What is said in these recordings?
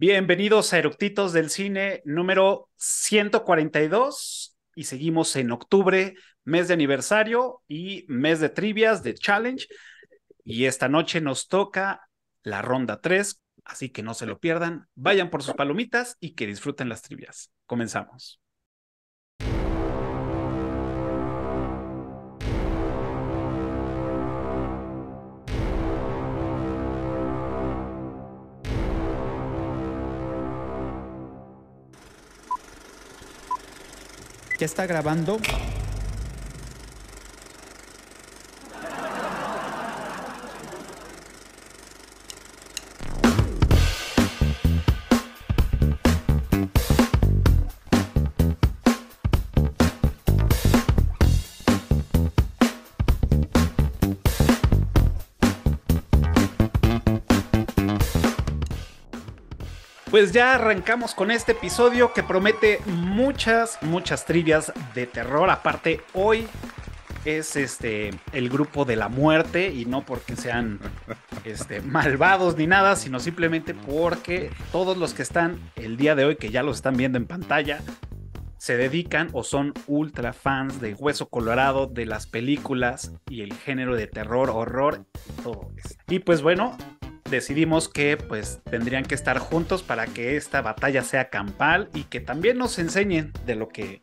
Bienvenidos a Eructitos del Cine número 142 y seguimos en octubre, mes de aniversario y mes de trivias, de challenge. Y esta noche nos toca la ronda 3, así que no se lo pierdan. Vayan por sus palomitas y que disfruten las trivias. Comenzamos. Ya está grabando. Pues ya arrancamos con este episodio que promete muchas, muchas trivias de terror. Aparte, hoy es este el grupo de la muerte y no porque sean este, malvados ni nada, sino simplemente porque todos los que están el día de hoy, que ya los están viendo en pantalla, se dedican o son ultra fans de Hueso Colorado, de las películas y el género de terror, horror y todo eso. Y pues bueno, decidimos que pues tendrían que estar juntos para que esta batalla sea campal y que también nos enseñen de lo que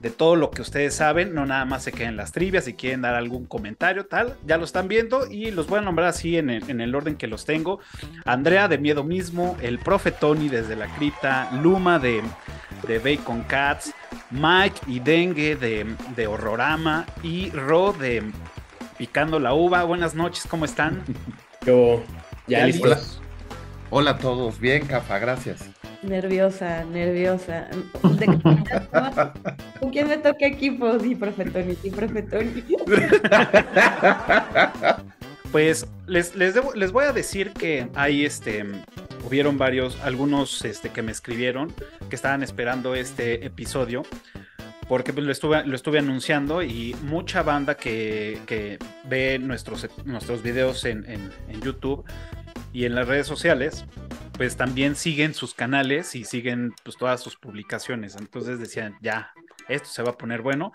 de todo lo que ustedes saben, no nada más se queden las trivias, si quieren dar algún comentario, tal, ya lo están viendo y los voy a nombrar así en el, en el orden que los tengo. Andrea de Miedo Mismo, el profe Tony desde la cripta, Luma de, de Bacon Cats, Mike y Dengue de, de Horrorama y Ro de Picando la Uva. Buenas noches, ¿cómo están? Yo... Hola. a todos, bien, Cafa, gracias. Nerviosa, nerviosa. ¿Con quién me toca equipo? Pues sí, Pues les, les, voy a decir que hay este. Hubieron varios, algunos este, que me escribieron que estaban esperando este episodio porque pues, lo estuve, lo estuve anunciando y mucha banda que, ve nuestros, nuestros videos en, en, en, YouTube y en las redes sociales, pues también siguen sus canales y siguen pues todas sus publicaciones. Entonces decían, ya, esto se va a poner bueno.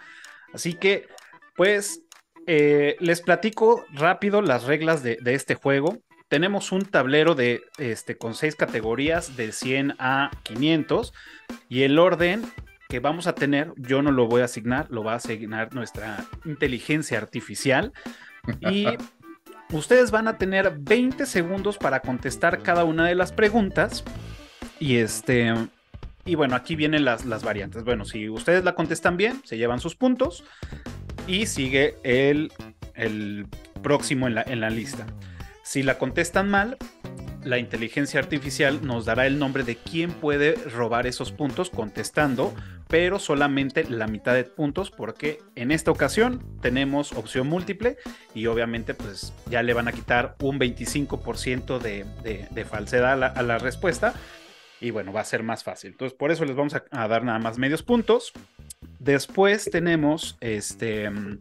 Así que, pues, eh, les platico rápido las reglas de, este juego. Tenemos un tablero de, este, con seis categorías de 100 a 500 y el orden que vamos a tener, yo no lo voy a asignar, lo va a asignar nuestra inteligencia artificial. Y Ustedes van a tener 20 segundos para contestar cada una de las preguntas. Y este. Y bueno, aquí vienen las, variantes. Bueno, si ustedes la contestan bien, se llevan sus puntos. Y sigue el, el próximo la, en la lista. Si la contestan mal, la inteligencia artificial nos dará el nombre de quién puede robar esos puntos contestando pero solamente la mitad de puntos porque en esta ocasión tenemos opción múltiple y obviamente pues ya le van a quitar un 25% de, falsedad a la, respuesta y bueno, va a ser más fácil. Entonces por eso les vamos a, dar nada más medios puntos. Después tenemos este, mm,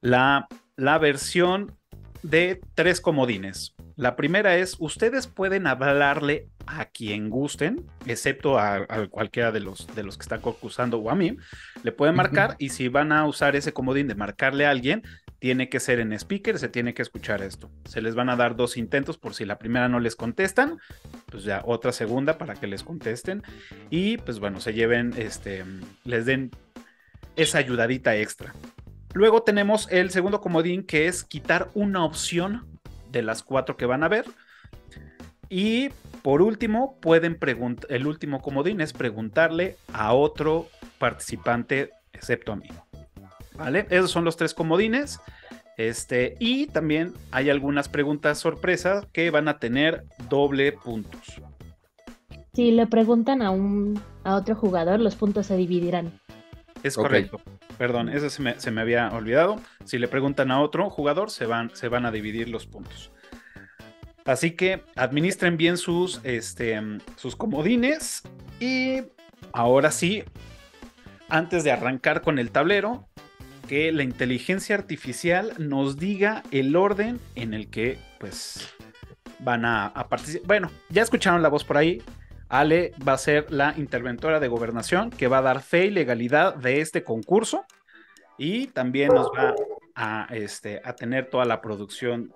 la, la versión de tres comodines. La primera es, ustedes pueden hablarle a quien gusten, excepto a, cualquiera de los, de los que están concursando o a mí, le pueden marcar y si van a usar ese comodín de marcarle a alguien, tiene que ser en speaker, se tiene que escuchar esto. Se les van a dar dos intentos por si la primera no les contestan, pues ya otra segunda para que les contesten y pues bueno, se lleven, este, les den esa ayudadita extra. Luego tenemos el segundo comodín que es quitar una opción de las cuatro que van a ver. Y por último, pueden preguntar, el último comodín es preguntarle a otro participante, excepto a mí. ¿Vale? Esos son los tres comodines. Este, y también hay algunas preguntas sorpresas que van a tener doble puntos. Si le preguntan a un a otro jugador, los puntos se dividirán. Es correcto. Perdón, eso se me, se me, había olvidado. Si le preguntan a otro jugador, se van, se van a dividir los puntos. Así que administren bien sus, este, sus comodines. Y ahora sí, antes de arrancar con el tablero, que la inteligencia artificial nos diga el orden en el que pues van a participar. Bueno, ya escucharon la voz por ahí, Ale va a ser la interventora de gobernación que va a dar fe y legalidad de este concurso y también nos va a, este, a tener toda la producción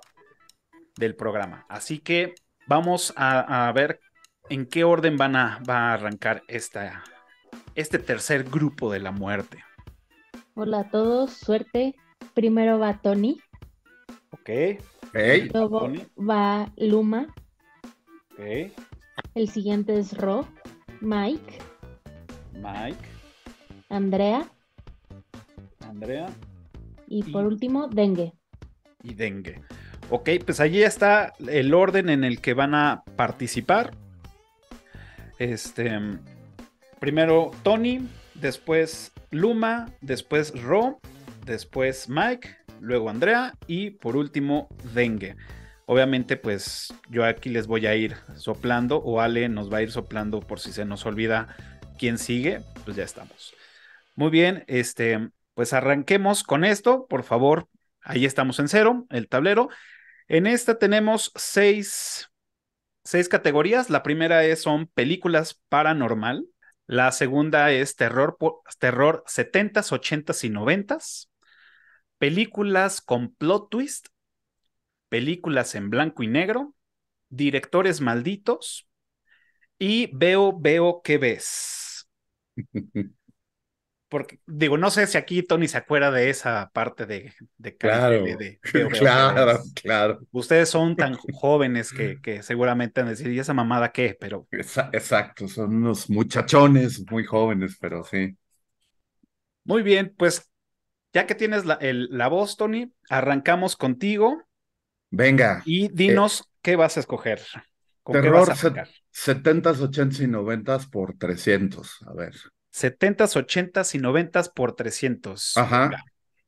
del programa. Así que vamos a, ver en qué orden van a, va a arrancar esta, este tercer grupo de la muerte. Hola a todos, suerte. Primero va Tony. Ok. va Luma. Ok. El siguiente es Ro, Mike. Andrea. Andrea. Y por último, Dengue. Y Dengue. Ok, pues allí está el orden en el que van a participar. Este. Primero Tony, después Luma, después Ro, después Mike, luego Andrea y por último Dengue. Obviamente, pues yo aquí les voy a ir soplando o Ale nos va a ir soplando por si se nos olvida quién sigue, pues ya estamos. Muy bien, este, pues arranquemos con esto, por favor. Ahí estamos en cero, el tablero. En esta tenemos seis, categorías. La primera es, son películas paranormal. La segunda es terror, terror 70s, 80s y 90s. Películas con plot twist películas en blanco y negro, directores malditos y veo, veo qué ves. Porque digo, no sé si aquí Tony se acuerda de esa parte de, claro, claro, claro. Ustedes son tan jóvenes que, que seguramente han decir, ¿y esa mamada qué? Pero. Exacto, son unos muchachones muy jóvenes, pero sí. Muy bien, pues ya que tienes la, el, la voz, Tony, arrancamos contigo. Venga. Y eh, dinos qué vas a escoger. Terror 70s, 80s y 90s por 300. A ver. 70s, 80s y 90s por 300. Ajá.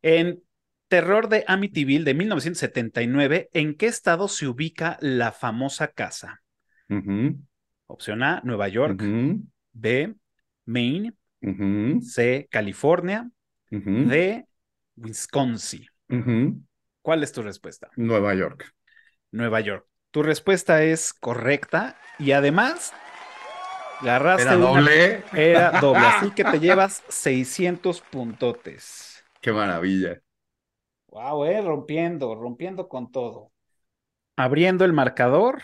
En Terror de Amityville de 1979, ¿en qué estado se ubica la famosa casa? Uh Opción A, Nueva York. Uh B, Maine. Uh C, California. D, Wisconsin. ¿Cuál es tu respuesta? Nueva York. Nueva York. Tu respuesta es correcta y además la era doble. Era doble. Así que te llevas 600 puntotes. Qué maravilla. Wow, eh, rompiendo, rompiendo con todo. Abriendo el marcador.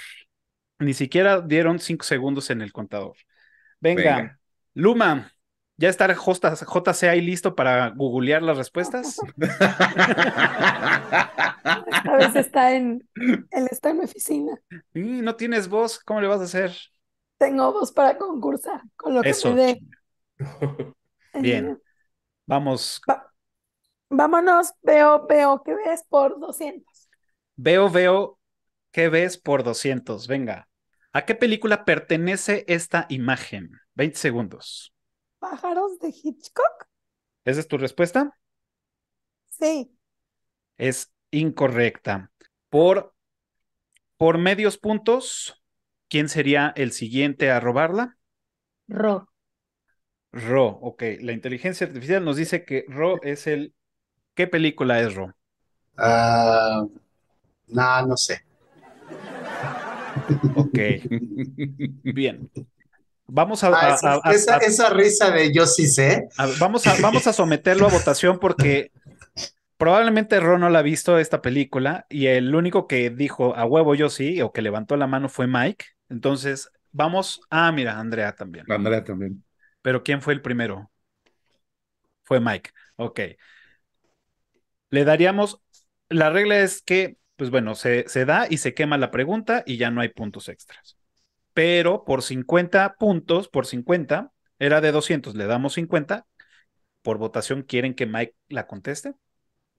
Ni siquiera dieron 5 segundos en el contador. Venga. Luma, ¿Ya estar JC ahí listo para googlear las respuestas? a veces está en. Él está en mi oficina. no tienes voz, ¿cómo le vas a hacer? Tengo voz para concursar con lo que me dé. Eh, Bien. Vamos. vámonos, veo, veo, ¿qué ves por 200? Veo, veo, ¿qué ves por 200? Venga. ¿A qué película pertenece esta imagen? 20 segundos pájaros de Hitchcock? ¿Esa es tu respuesta? Sí. Es incorrecta. Por, por medios puntos, ¿quién sería el siguiente a robarla? Ro. Ro, ok. La inteligencia artificial nos dice que Ro es el... ¿Qué película es Ro? Ah, no, no sé. Ok. Bien. Vamos ah, a, esa, risa de yo sí sé. vamos, a, vamos a someterlo a votación porque probablemente Ron no la ha visto esta película y el único que dijo a huevo yo sí o que levantó la mano fue Mike. Entonces, vamos. Ah, mira, Andrea también. Andrea también. Pero ¿quién fue el primero? Fue Mike. Ok. Le daríamos. La regla es que, pues bueno, se da y se quema la pregunta y ya no hay puntos extras pero por 50 puntos, por 50, era de 200, le damos 50. Por votación, ¿quieren que Mike la conteste?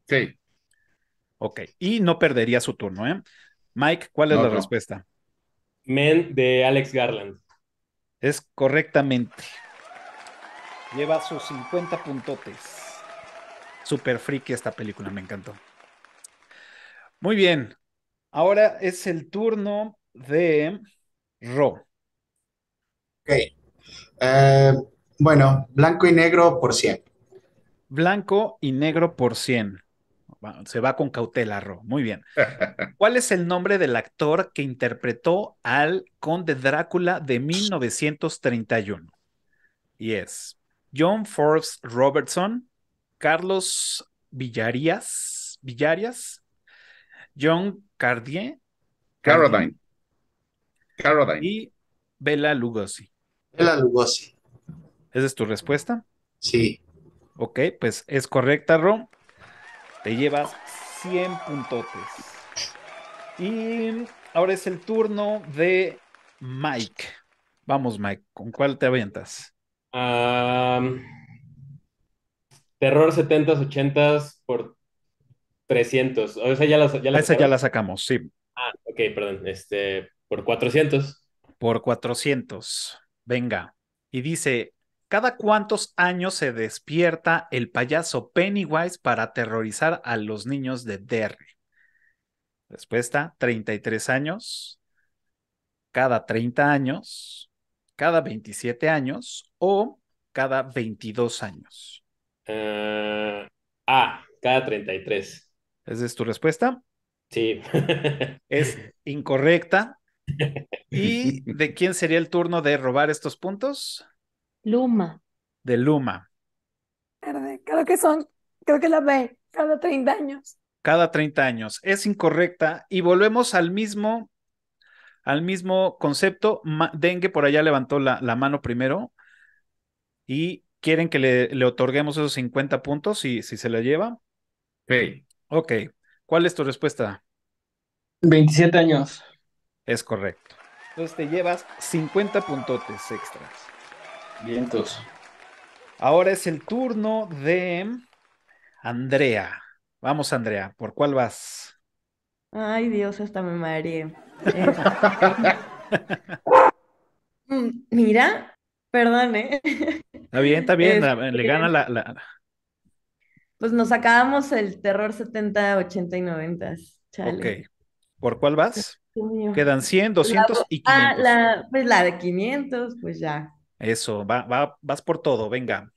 Sí. Ok, y no perdería su turno, ¿eh? Mike, ¿cuál es la respuesta? Men de Alex Garland. Es correctamente. Lleva sus 50 puntotes. Super friki esta película, me encantó. Muy bien. Ahora es el turno de Ro. Ok. Eh, bueno, blanco y negro por 100. Blanco y negro por 100. Se va con cautela, Ro. Muy bien. ¿Cuál es el nombre del actor que interpretó al Conde Drácula de 1931? Y es John Forbes Robertson, Carlos Villarías, Villarias, John Cardier, Caroline y Bela Lugosi. Bela Lugosi. ¿Esa es tu respuesta? Sí. Ok, pues es correcta, Ron. Te llevas 100 puntotes. Y ahora es el turno de Mike. Vamos, Mike, ¿con cuál te aventas? terror 70s, 80s por 300. O esa ya la, ya sacamos. ya la sacamos, sí. Ah, ok, perdón. Este, por 400. Por 400. Venga. Y dice, ¿cada cuántos años se despierta el payaso Pennywise para aterrorizar a los niños de Derry? Respuesta, 33 años, cada 30 años, cada 27 años o cada 22 años. ah, cada 33. ¿Esa es tu respuesta? Sí. es incorrecta. ¿Y de quién sería el turno de robar estos puntos? Luma. De Luma. Creo que son, creo que la ve cada 30 años. Cada 30 años. Es incorrecta y volvemos al mismo, al mismo concepto. Dengue por allá levantó la, mano primero y quieren que le, otorguemos esos 50 puntos y si se la lleva. Sí. Ok. ¿Cuál es tu respuesta? 27 años. Es correcto. Entonces te llevas 50 puntotes extras. Vientos. Ahora es el turno de Andrea. Vamos, Andrea, ¿por cuál vas? Ay, Dios, hasta me mareé. Eh, mm, mira, perdón, ¿eh? Está bien, está bien, este, le gana la, Pues nos acabamos el terror 70, 80 y 90. Ok. ¿Por cuál vas? Quedan 100, 200 y 500. Ah, pues la de 500, pues ya. Eso, vas por todo, venga.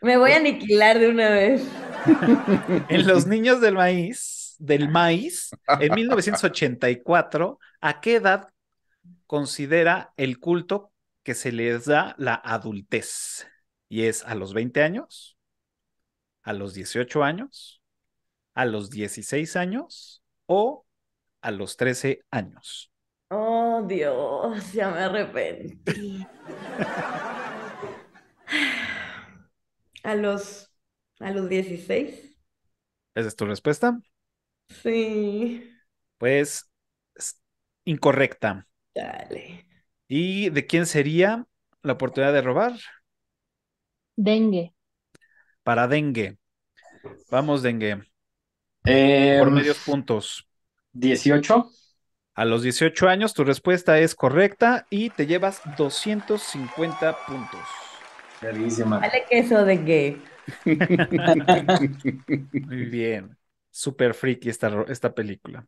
Me voy a pues aniquilar de una vez. en Los Niños del Maíz, del Maíz, en 1984, ¿a qué edad considera el culto que se les da la adultez? ¿Y es a los 20 años? ¿A los 18 años? ¿A los 16 años? ¿O a los 13 años. Oh, Dios, ya me arrepentí. a los a los 16. ¿Esa es tu respuesta? Sí. Pues incorrecta. Dale. ¿Y de quién sería la oportunidad de robar? Dengue. Para dengue. Vamos, dengue. Em, Por medios puntos. 18. A los 18 años, tu respuesta es correcta y te llevas 250 puntos. Clarísima. Vale queso de gay. Muy bien. Super freaky esta, esta película.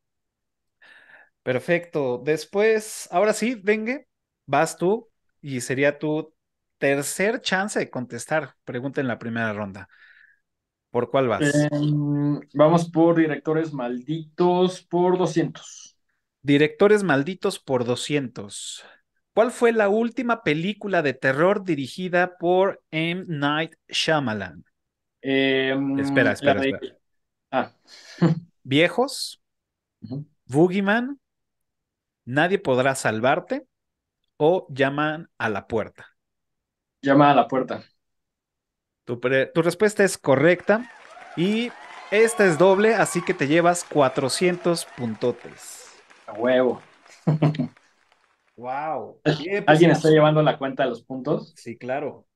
Perfecto. Después, ahora sí, Dengue, vas tú y sería tu tercer chance de contestar pregunta en la primera ronda. ¿Por cuál vas? Em, vamos por directores malditos por 200. Directores malditos por 200. ¿Cuál fue la última película de terror dirigida por M. Night Shyamalan? Em, espera, espera, espera. Ah. Viejos, ¿Boogieman? Nadie podrá salvarte o Llaman a la puerta. Llama a la puerta. Tu, respuesta es correcta y esta es doble, así que te llevas 400 puntotes. A huevo. wow. ¿Alguien está llevando la cuenta de los puntos? Sí, claro.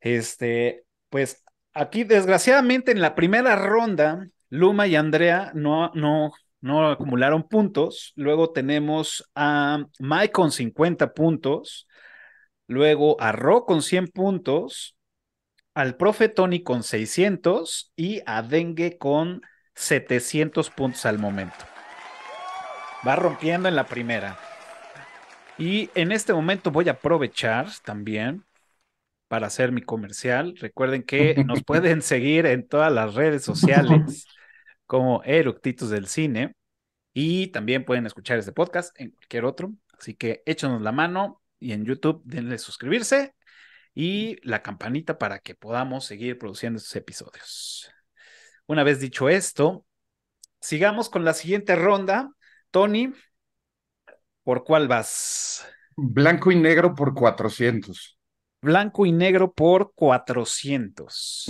este, pues aquí desgraciadamente en la primera ronda, Luma y Andrea no, no, no acumularon puntos. Luego tenemos a Mike con 50 puntos. Luego a Ro con 100 puntos al profe Tony con 600 y a Dengue con 700 puntos al momento. Va rompiendo en la primera. Y en este momento voy a aprovechar también para hacer mi comercial. Recuerden que nos pueden seguir en todas las redes sociales como Eructitos del Cine y también pueden escuchar este podcast en cualquier otro. Así que échenos la mano y en YouTube denle suscribirse y la campanita para que podamos seguir produciendo estos episodios. Una vez dicho esto, sigamos con la siguiente ronda. Tony, ¿por cuál vas? Blanco y negro por 400. Blanco y negro por 400.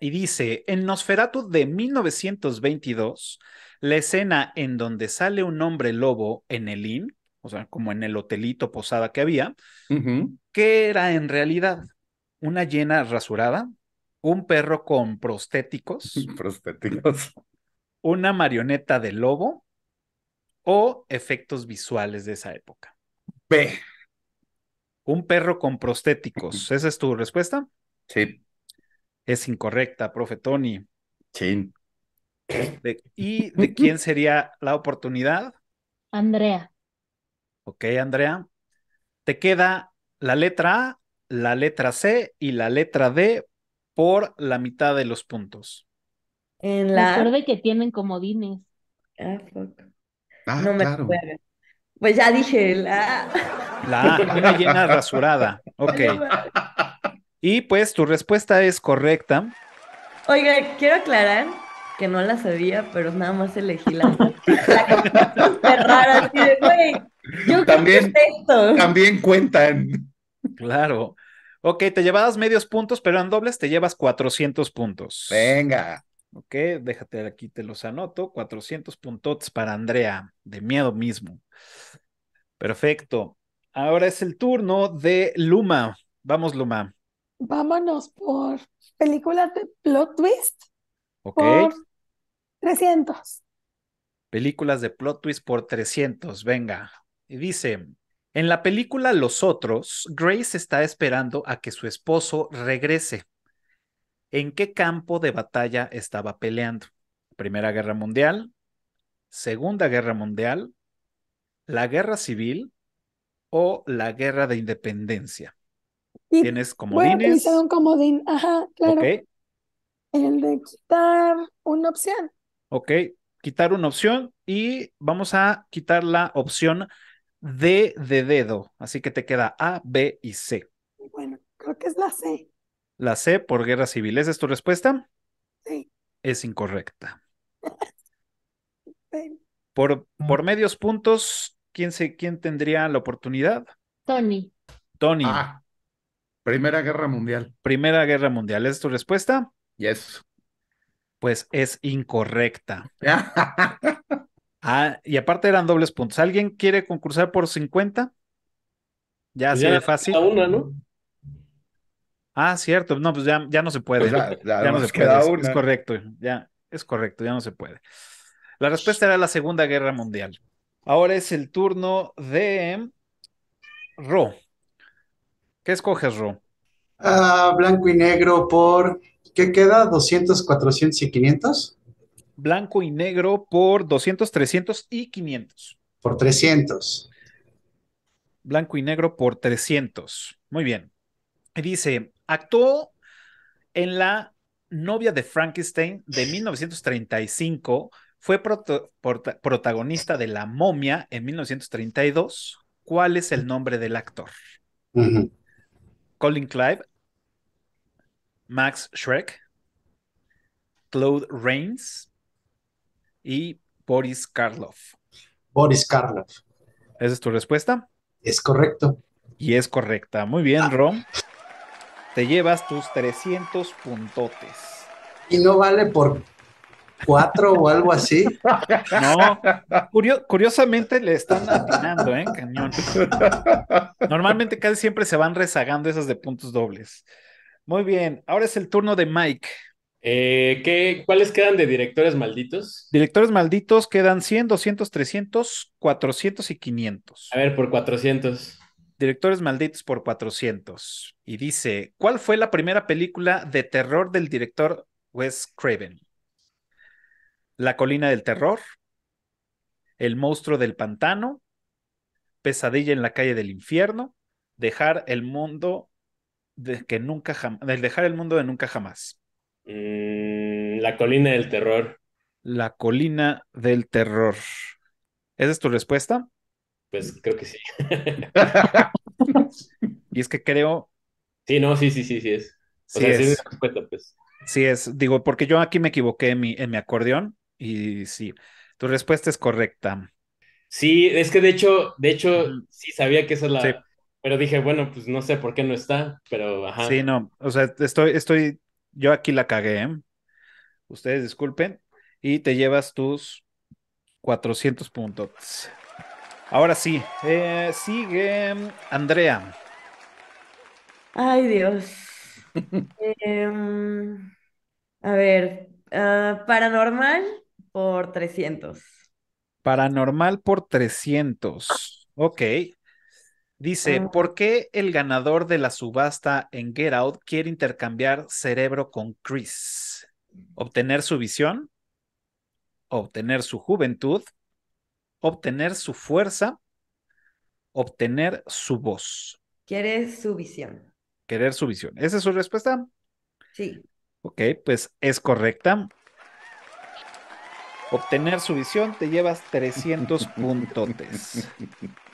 Y dice, en Nosferatu de 1922, la escena en donde sale un hombre lobo en el inn, o sea, como en el hotelito posada que había, ¿Qué era en realidad? Una llena rasurada, un perro con prostéticos, prostéticos, una marioneta de lobo o efectos visuales de esa época. B. Un perro con prostéticos. ¿Esa es tu respuesta? Sí. Es incorrecta, profe Tony. Sí. ¿Y de quién sería la oportunidad? Andrea. Ok, Andrea. Te queda la letra A, la letra C y la letra D por la mitad de los puntos. En la... Recuerde que tienen comodines. Ah, fuck. Ah, no me acuerdo. Pues ya dije la La A, una llena rasurada. Ok. Y pues tu respuesta es correcta. Oiga, quiero aclarar que no la sabía, pero nada más elegí la, la rara, así de, güey, también, cuentan. Claro. Ok, te llevabas medios puntos, pero en dobles te llevas 400 puntos. Venga. Ok, déjate aquí, te los anoto. 400 puntos para Andrea, de miedo mismo. Perfecto. Ahora es el turno de Luma. Vamos, Luma. Vámonos por películas de plot twist. Ok. 300. Películas de plot twist por 300, venga. Dice, en la película Los Otros, Grace está esperando a que su esposo regrese. ¿En qué campo de batalla estaba peleando? Primera Guerra Mundial, Segunda Guerra Mundial, la Guerra Civil o la Guerra de Independencia. Tienes comodines. Voy a un comodín, ajá, claro. El de quitar una opción. Ok, quitar una opción y vamos a quitar la opción D de dedo, así que te queda A, B y C. Bueno, creo que es la C. La C por guerra civil. ¿Esa es tu respuesta? Sí. Es incorrecta. por, por mm. medios puntos, ¿quién, se, ¿quién tendría la oportunidad? Tony. Tony. Ah, Primera Guerra Mundial. Primera Guerra Mundial. ¿Es tu respuesta? Yes. Pues es incorrecta. Ah, y aparte eran dobles puntos. ¿Alguien quiere concursar por 50? Ya se pues ve fácil. A ¿no? Ah, cierto. No, pues ya, no se puede. ya no se puede. Es, correcto. Ya, es correcto, ya no se puede. La respuesta era la Segunda Guerra Mundial. Ahora es el turno de Ro. ¿Qué escoges, Ro? Ah, blanco y negro por... ¿Qué queda? ¿200, 400 y 500? blanco y negro por 200, 300 y 500. Por 300. Blanco y negro por 300. Muy bien. Y Dice, actuó en la novia de Frankenstein de 1935, fue protagonista de La momia en 1932. ¿Cuál es el nombre del actor? Colin Clive, Max Schreck, Claude Rains, y Boris Karloff. Boris Karloff. ¿Esa es tu respuesta? Es correcto. Y es correcta. Muy bien, ah. Rom. Te llevas tus 300 puntotes. Y no vale por cuatro o algo así. No, curiosamente le están atinando, ¿eh? Cañón. Normalmente casi siempre se van rezagando esas de puntos dobles. Muy bien, ahora es el turno de Mike. Eh, ¿qué, ¿Cuáles quedan de directores malditos? Directores malditos quedan 100, 200, 300, 400 y 500. A ver, por 400. Directores malditos por 400. Y dice, ¿cuál fue la primera película de terror del director Wes Craven? La colina del terror, El monstruo del pantano, Pesadilla en la calle del infierno, Dejar el mundo de que nunca jamás, dejar el mundo de nunca jamás. Mm, la colina del terror. La colina del terror. ¿Esa es tu respuesta? Pues creo que sí. y es que creo. Sí, no, sí, sí, sí, sí es. O sí sea, es. sí es pues. Sí es. Digo, porque yo aquí me equivoqué en mi, en mi acordeón y sí, tu respuesta es correcta. Sí, es que de hecho, de hecho, sí sabía que esa es la. Pero dije, bueno, pues no sé por qué no está, pero ajá. Sí, no, o sea, estoy, estoy yo aquí la cagué, ¿eh? ustedes disculpen, y te llevas tus 400 puntos. Ahora sí, eh, sigue Andrea. Ay, Dios. Em, a ver, ah, paranormal por 300. Paranormal por 300. Ok. Dice, ah. ¿por qué el ganador de la subasta en Get Out quiere intercambiar cerebro con Chris? ¿Obtener su visión? ¿Obtener su juventud? ¿Obtener su fuerza? ¿Obtener su voz? Quiere su visión. Querer su visión. ¿Esa es su respuesta? Sí. Ok, pues es correcta. Obtener su visión te llevas 300 puntotes.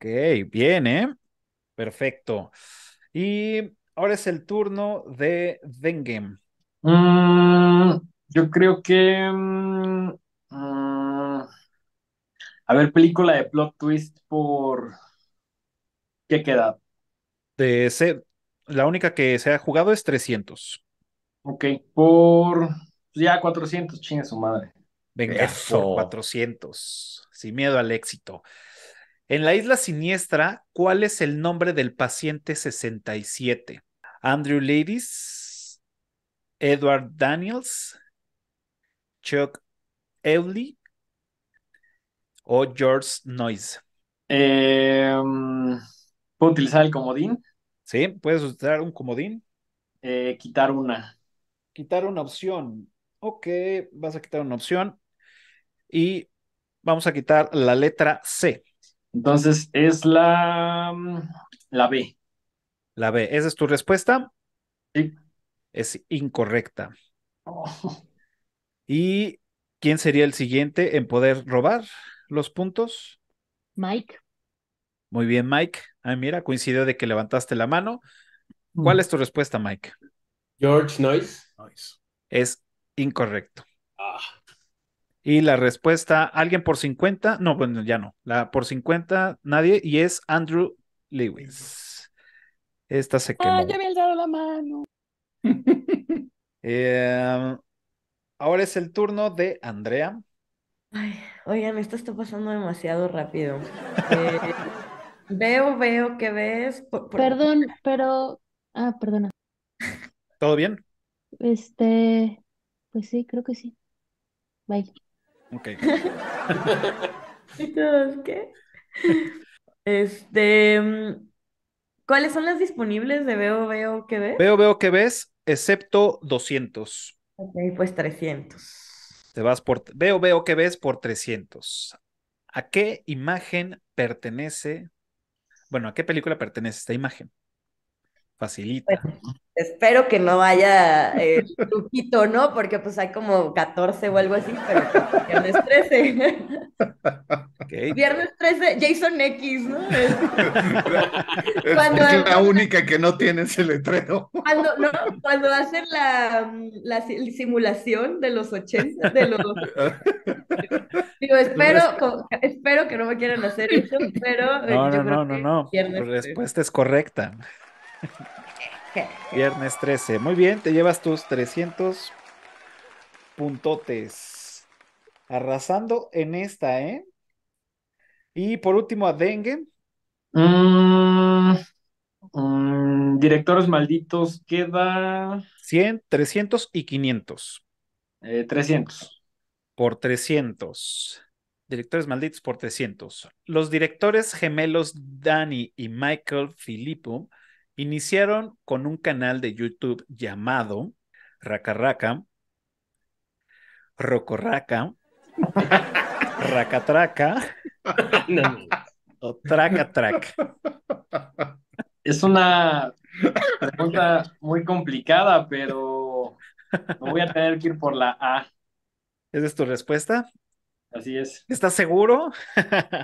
Ok, bien, ¿eh? Perfecto. Y ahora es el turno de dengue mm, yo creo que... Mm, mm, a ver, película de plot twist por... ¿Qué queda? De ese, la única que se ha jugado es 300. Ok, por... Pues, ya 400, chingue su madre. Venga, 400. Sin miedo al éxito. En la isla siniestra, ¿cuál es el nombre del paciente 67? Andrew Ladies, Edward Daniels, Chuck Ewley o George Noyce. Em, ¿Puedo utilizar el comodín? Sí, puedes utilizar un comodín. Eh, quitar una. Quitar una opción. Ok, vas a quitar una opción. Y vamos a quitar la letra C. Entonces es la, mm, la B. La B. ¿Esa es tu respuesta? Sí. Es incorrecta. Oh. ¿Y quién sería el siguiente en poder robar los puntos? Mike. Muy bien, Mike. Ah, mira, coincidió de que levantaste la mano. ¿Cuál mm. es tu respuesta, Mike? George Noyce. Es incorrecto. Y la respuesta, alguien por 50, no, bueno, ya no, la por 50, nadie, y es Andrew Lewis. Esta se ah, quemó. Ah, ya me dado la mano. Em, ahora es el turno de Andrea. oigan, esto está pasando demasiado rápido. Eh, veo, veo que ves. Perdón, pero. Ah, perdona. ¿Todo bien? Este. Pues sí, creo que sí. Bye. Este. Mm, ¿Cuáles son las disponibles de Veo, Veo, que ves? Veo, Veo, que ves, excepto 200. Ok, pues 300. Te vas por. Veo, Veo, que ves por 300. ¿A qué imagen pertenece? Bueno, ¿a qué película pertenece esta imagen? facilita. Pues, espero que no vaya eh, truquito, ¿no? Porque pues hay como 14 o algo así, pero pues, viernes 13. Viernes 13, Jason X, ¿no? Es, la única que no tiene ese letrero. Cuando, no, cuando hacen la, la, simulación de los 80, de los... Digo, espero, espero que no me quieran hacer eso, pero... No, no, no, no, no. La respuesta es correcta. Viernes 13. Muy bien, te llevas tus 300 puntotes. Arrasando en esta, ¿eh? Y por último, a Dengue. Mm, mm, directores malditos, queda. 100, 300 y 500. Eh, 300. Por 300. Directores malditos por 300. Los directores gemelos Danny y Michael Filippo Iniciaron con un canal de YouTube llamado Racarraca, Rocorraca, Racatraca o Es una pregunta muy complicada, pero me voy a tener que ir por la A. ¿Esa es tu respuesta? Así es. ¿Estás seguro?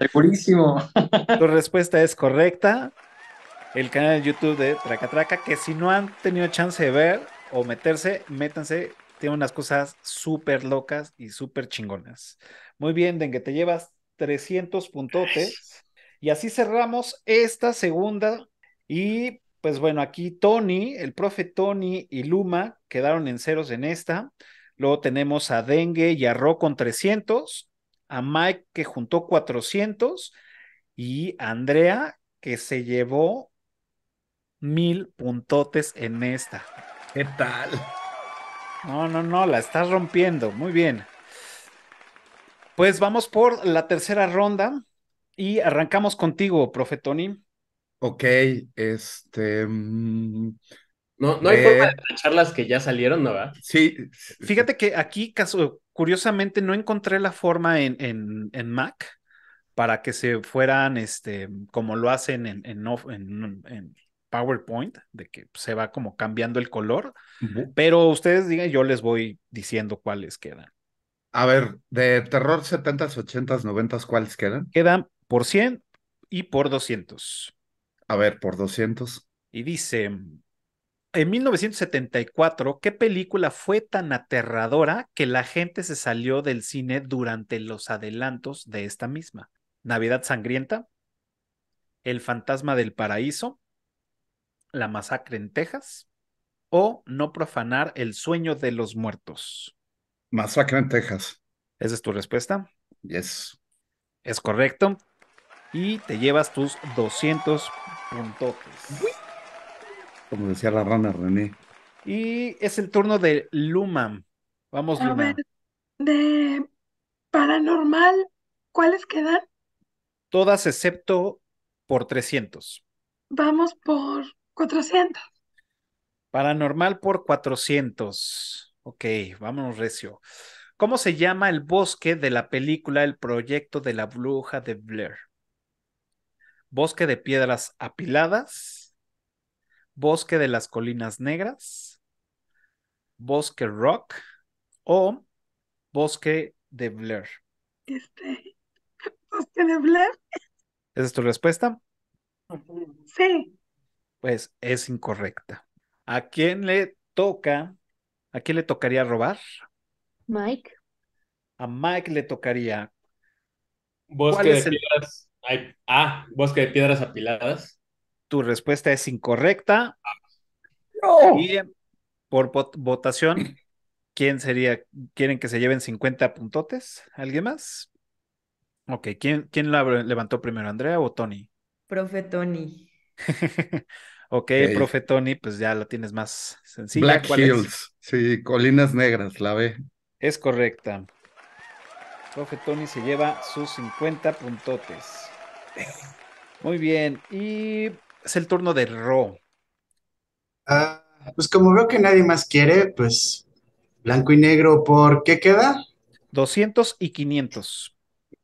Segurísimo. Tu respuesta es correcta el canal de YouTube de Traca Traca, que si no han tenido chance de ver o meterse, métanse, tiene unas cosas súper locas y súper chingonas. Muy bien, Dengue, te llevas 300 puntotes. Y así cerramos esta segunda. Y pues bueno, aquí Tony, el profe Tony y Luma quedaron en ceros en esta. Luego tenemos a Dengue y a Ro con 300, a Mike que juntó 400 y a Andrea que se llevó mil puntotes en esta. ¿Qué tal? No, no, no, la estás rompiendo. Muy bien. Pues vamos por la tercera ronda y arrancamos contigo, profe Tony. Ok, este. Mm, no, no hay forma de que ya salieron, ¿no? ¿verdad? Sí. Fíjate que aquí, caso, curiosamente, no encontré la forma en, en, en, Mac para que se fueran este, como lo hacen en PowerPoint, de que se va como cambiando el color, pero ustedes digan, yo les voy diciendo cuáles quedan. A ver, de terror 70s, 80s, 90s, ¿cuáles quedan? Quedan por 100 y por 200. A ver, por 200. Y dice, en 1974, ¿qué película fue tan aterradora que la gente se salió del cine durante los adelantos de esta misma? ¿Navidad Sangrienta? ¿El Fantasma del Paraíso? la masacre en Texas o no profanar el sueño de los muertos. Masacre en Texas. ¿Esa es tu respuesta? Yes. Es correcto. Y te llevas tus 200 puntos. Como decía la rana René. Y es el turno de Luma. Vamos, de paranormal, ¿cuáles quedan? Todas excepto por 300. Vamos por 400. Paranormal por 400. Ok, vámonos recio. ¿Cómo se llama el bosque de la película El proyecto de la bruja de Blair? Bosque de piedras apiladas, bosque de las colinas negras, bosque rock o bosque de Blair. Este, bosque de Blair. ¿Esa es tu respuesta? Sí pues es incorrecta. ¿A quién le toca? ¿A quién le tocaría robar? Mike. A Mike le tocaría. Bosque de piedras. Ah, bosque de piedras apiladas. Tu respuesta es incorrecta. No. Y por votación, ¿quién sería? ¿Quieren que se lleven 50 puntotes? ¿Alguien más? Ok, ¿quién, quién la levantó primero, Andrea o Tony? Profe Tony. ok, profe Tony, pues ya la tienes más sencilla. Black Hills, sí, Colinas Negras, la B. Es correcta. Profe Tony se lleva sus 50 puntotes. Muy bien, y es el turno de Ro. Ah, pues como veo que nadie más quiere, pues blanco y negro, ¿por qué queda? 200 y 500.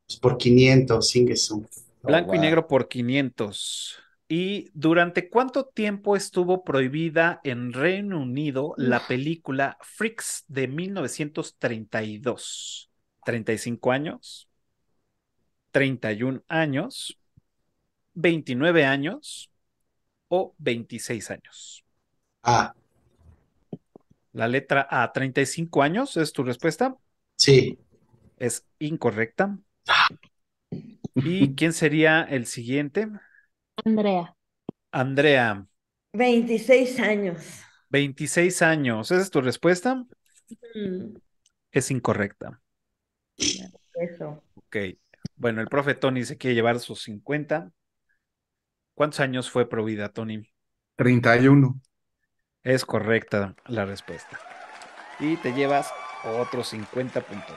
Pues por 500, sin Blanco Blanco y negro por 500. ¿Y durante cuánto tiempo estuvo prohibida en Reino Unido la película Freaks de 1932? ¿35 años? ¿31 años? ¿29 años? ¿O 26 años? A. Ah. La letra A, 35 años, ¿es tu respuesta? Sí. Es incorrecta. Ah. ¿Y quién sería el siguiente? Andrea. Andrea. 26 años. 26 años. ¿Esa es tu respuesta? Mm. Es incorrecta. Eso. Ok. Bueno, el profe Tony se quiere llevar sus 50. ¿Cuántos años fue prohibida Tony? 31. Es correcta la respuesta. Y te llevas otros 50 puntos.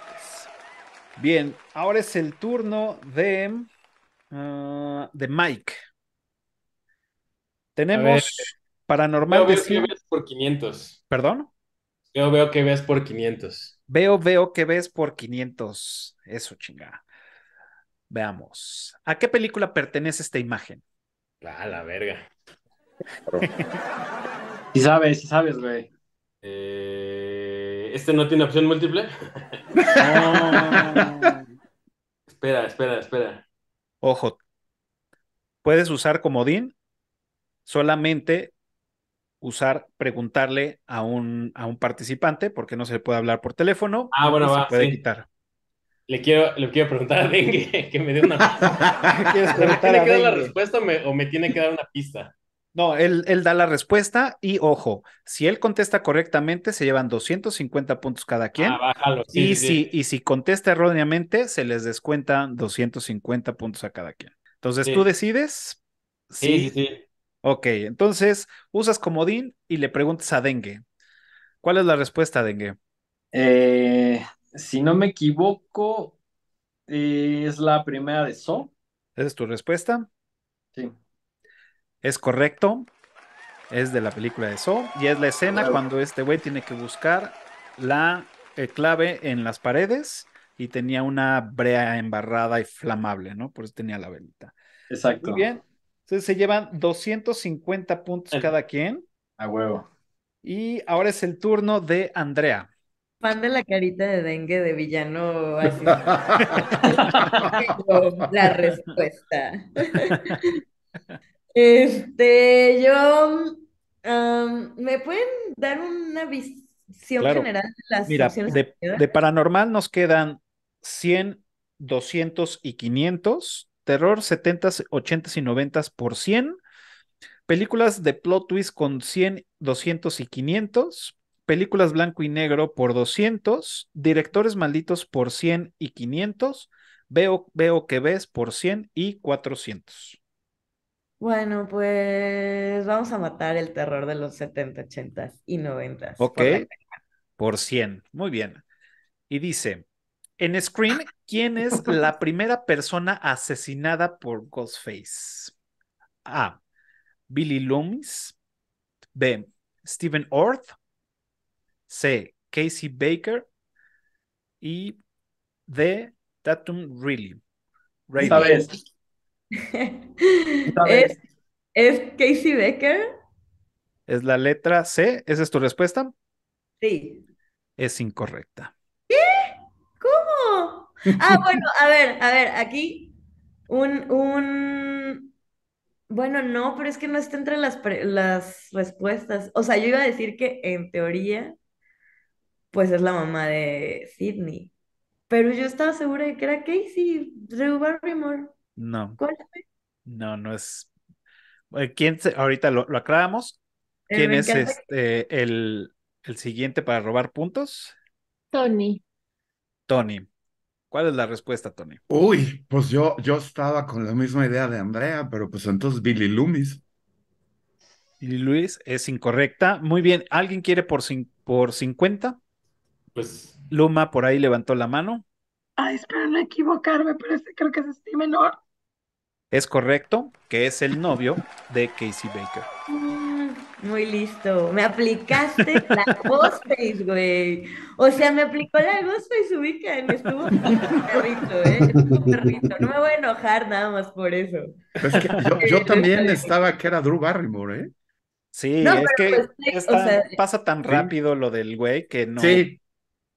Bien, ahora es el turno de, ah, de Mike. Tenemos Paranormal. Veo, veo que ves por 500. ¿Perdón? Yo veo que ves por 500. Veo, veo que ves por 500. Eso, chinga. Veamos. ¿A qué película pertenece esta imagen? A la verga. Si sabes, si sabes, güey. Eh, ¿Este no tiene opción múltiple? no. espera, espera, espera. Ojo. ¿Puedes usar comodín? solamente usar, preguntarle a un, a un participante, porque no se le puede hablar por teléfono. Ah, bueno, va, se puede quitar. Le quiero, le quiero preguntar a Dengue que me dé una. ¿Me tiene que dar la respuesta o me, tiene que dar una pista? No, él, él da la respuesta y ojo, si él contesta correctamente, se llevan 250 puntos cada quien. Ah, y, si, y si contesta erróneamente, se les descuentan 250 puntos a cada quien. Entonces tú decides Sí, sí Ok, entonces usas comodín y le preguntas a Dengue. ¿Cuál es la respuesta, Dengue? Eh, si no me equivoco, eh, es la primera de So. ¿Esa es tu respuesta? Sí. Es correcto. Es de la película de So. Y es la escena cuando este güey tiene que buscar la eh, clave en las paredes y tenía una brea embarrada y flamable, ¿no? Por eso tenía la velita. Exacto. Muy bien. Entonces se llevan 250 puntos cada quien. A huevo. Y ahora es el turno de Andrea. Fan de la carita de dengue de villano. Así. la respuesta. este, yo. ¿Me pueden dar una visión general de las Mira, de paranormal nos quedan 100, 200 y 500 terror 70s, 80s y 90s por 100, películas de plot twist con 100, 200 y 500, películas blanco y negro por 200, directores malditos por 100 y 500, veo, veo que ves por 100 y 400. Bueno, pues vamos a matar el terror de los 70, 80 y 90. Ok, por, por 100. Muy bien. Y dice, en Scream, ¿quién es la primera persona asesinada por Ghostface? A. Billy Loomis. B. Stephen Orth. C. Casey Baker. Y D. Tatum Reilly ¿Sabes? ¿Es, ¿Es Casey Baker? ¿Es la letra C? ¿Esa es tu respuesta? Sí. Es incorrecta. Ah, bueno, a ver, a ver, aquí un, un... Bueno, no, pero es que no está entre las, las respuestas. O sea, yo iba a decir que en teoría, pues es la mamá de Sidney. Pero yo estaba segura de que era Casey, Drew Barrymore. No. ¿Cuál fue? No, no es. Eh, ¿Quién se... Ahorita lo, lo aclaramos. Eh, ¿Quién es este, el siguiente para robar puntos? Tony. Tony. ¿Cuál es la respuesta, Tony? Uy, pues yo, yo estaba con la misma idea de Andrea, pero pues entonces Billy Loomis. Billy Luis es incorrecta. Muy bien, ¿alguien quiere por, por 50? Pues. Luma por ahí levantó la mano. Ay, espero no equivocarme, pero este creo que es este menor. Es correcto, que es el novio de Casey Baker. Mm. Muy listo. Me aplicaste la Ghostface, güey. O sea, me aplicó la Ghostface, ubican. Estuvo perrito, ¿eh? Estuvo perrito. No me voy a enojar nada más por eso. Pues que yo, también estaba que era Drew Barrymore, ¿eh? Sí, es que pues, pasa tan rápido lo del güey que no. Sí.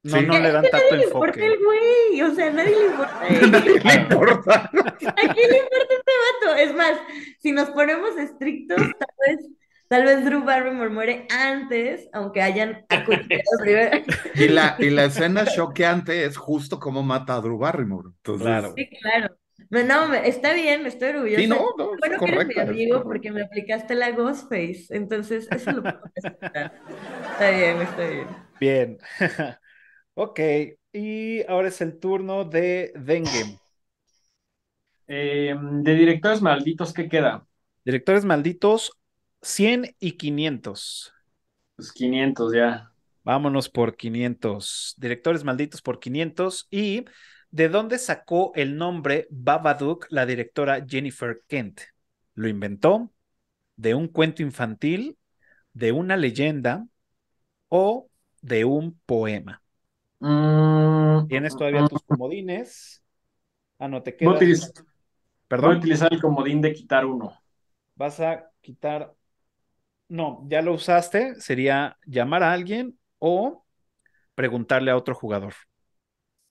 No, no le dan tanto nadie enfoque. Le importa el güey, o sea, nadie le importa. ¿A nadie le importa. ¿A quién le importa este vato? Es más, si nos ponemos estrictos, tal vez Tal vez Drew Barrymore muere antes, aunque hayan acudido Y la, y la escena choqueante es justo como mata a Drew Barrymore. Claro. Sí, claro. No, está bien, estoy orgulloso Sí, no, no, bueno, que eres mi amigo porque me aplicaste la Ghostface. Entonces, eso lo puedo explicar. Está bien, está bien. Bien. ok, y ahora es el turno de Dengue. Em, de directores malditos, ¿qué queda? Directores malditos, 100 y 500. Pues 500 ya. Vámonos por 500. Directores malditos por 500. ¿Y de dónde sacó el nombre Babadook la directora Jennifer Kent? ¿Lo inventó? ¿De un cuento infantil? ¿De una leyenda? ¿O de un poema? Mm. Tienes todavía tus comodines. Ah, no, te quedas. Perdón. utilizar el comodín de quitar uno. Vas a quitar no, ya lo usaste, sería llamar a alguien o preguntarle a otro jugador.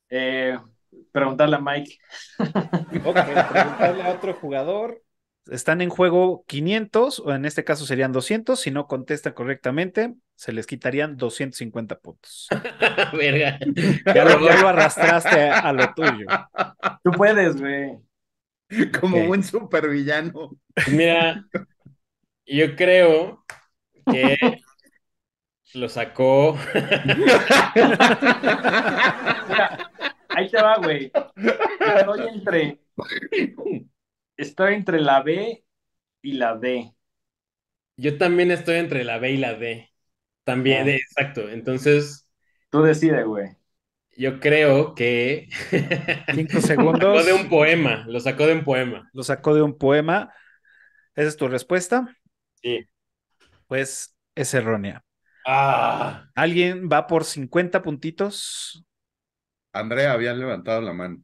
Eh, preguntarle a Mike. Ok, preguntarle a otro jugador. Están en juego 500, o en este caso serían 200. Si no contestan correctamente, se les quitarían 250 puntos. Verga. Ya lo, arrastraste a, lo tuyo. Tú puedes, güey. Como un supervillano. Mira, yo creo que lo sacó. ahí te va, güey. Estoy entre. la B y la D. Yo también estoy entre la B y la D. También, ah. exacto. Entonces. Tú decides, güey. Yo creo que. Cinco segundos. Lo sacó de un poema. Lo sacó de un poema. Lo sacó de un poema. ¿Esa es tu respuesta? Pues es errónea. Ah. ¿Alguien va por 50 puntitos? Andrea había levantado la mano.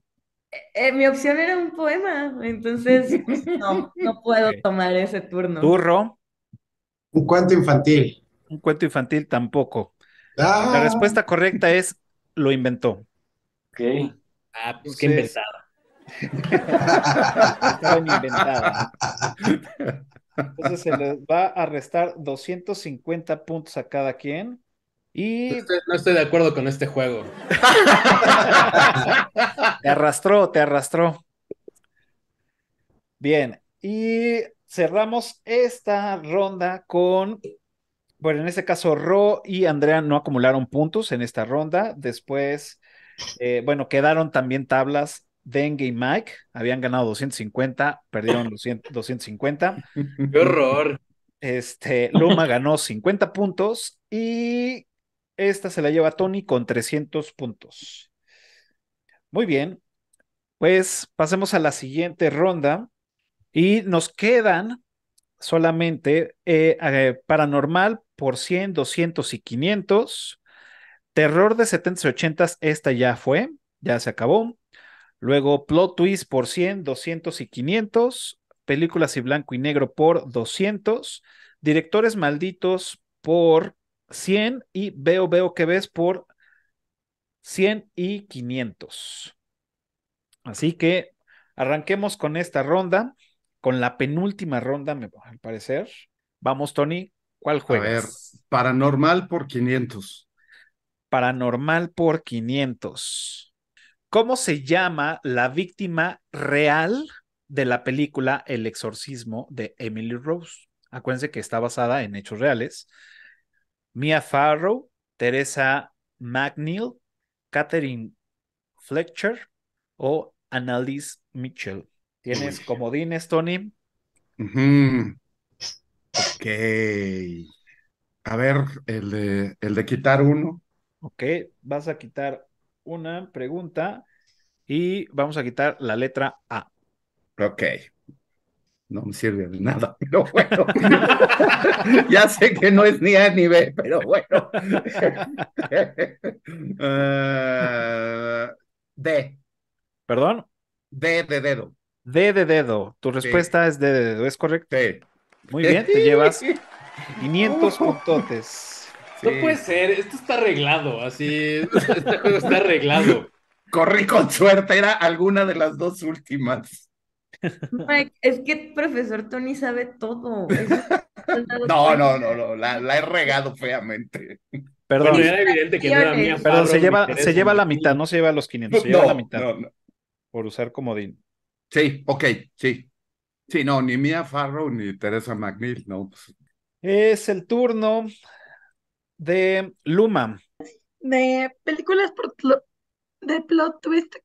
Eh, eh, mi opción era un poema, entonces no, puedo tomar ese turno. ¿Turro? Un cuento infantil. Un cuento infantil tampoco. La ah. respuesta correcta es lo inventó. Ok. Ah, pues qué inventada. Entonces se les va a restar 250 puntos a cada quien. Y... No estoy de acuerdo con este juego. te arrastró, te arrastró. Bien, y cerramos esta ronda con, bueno, en este caso, Ro y Andrea no acumularon puntos en esta ronda. Después, eh, bueno, quedaron también tablas Dengue y Mike habían ganado 250, perdieron 250. ¡Qué horror! Este, Luma ganó 50 puntos y esta se la lleva Tony con 300 puntos. Muy bien, pues pasemos a la siguiente ronda y nos quedan solamente eh, eh, paranormal por 100, 200 y 500. Terror de 70 y 80, esta ya fue, ya se acabó. Luego Plot Twist por 100, 200 y 500. Películas y blanco y negro por 200. Directores malditos por 100 y Veo Veo que ves por 100 y 500. Así que arranquemos con esta ronda, con la penúltima ronda, me, al parecer. Vamos, Tony, ¿cuál juegas? A ver, Paranormal por 500. Paranormal por 500. ¿Cómo se llama la víctima real de la película El exorcismo de Emily Rose? Acuérdense que está basada en hechos reales. Mia Farrow, Teresa McNeil, Catherine Fletcher o Annalise Mitchell. ¿Tienes comodines, Tony? Ok. A ver, el de, el de quitar uno. Ok, vas a quitar una pregunta y vamos a quitar la letra A. Ok. No me sirve de nada, pero bueno. ya sé que no es ni A ni B, pero bueno. Eh, D. ¿Perdón? D de dedo. D de dedo. Tu respuesta es D de dedo, ¿es correcto? Muy bien, te llevas 500 uh. puntotes. No puede ser, esto está arreglado, así, este juego está arreglado. Corrí con suerte, era alguna de las dos últimas. Mike, es que profesor Tony sabe todo. no, no, no, la, he regado feamente. Perdón, era evidente que no era mía. Perdón, se lleva, la mitad, no se lleva los 500, se lleva la mitad. Por usar comodín. Sí, ok, sí. Sí, no, ni mía Farrow ni Teresa McNeil, no. Pues. Es el turno de Luma? De películas por de plot twist,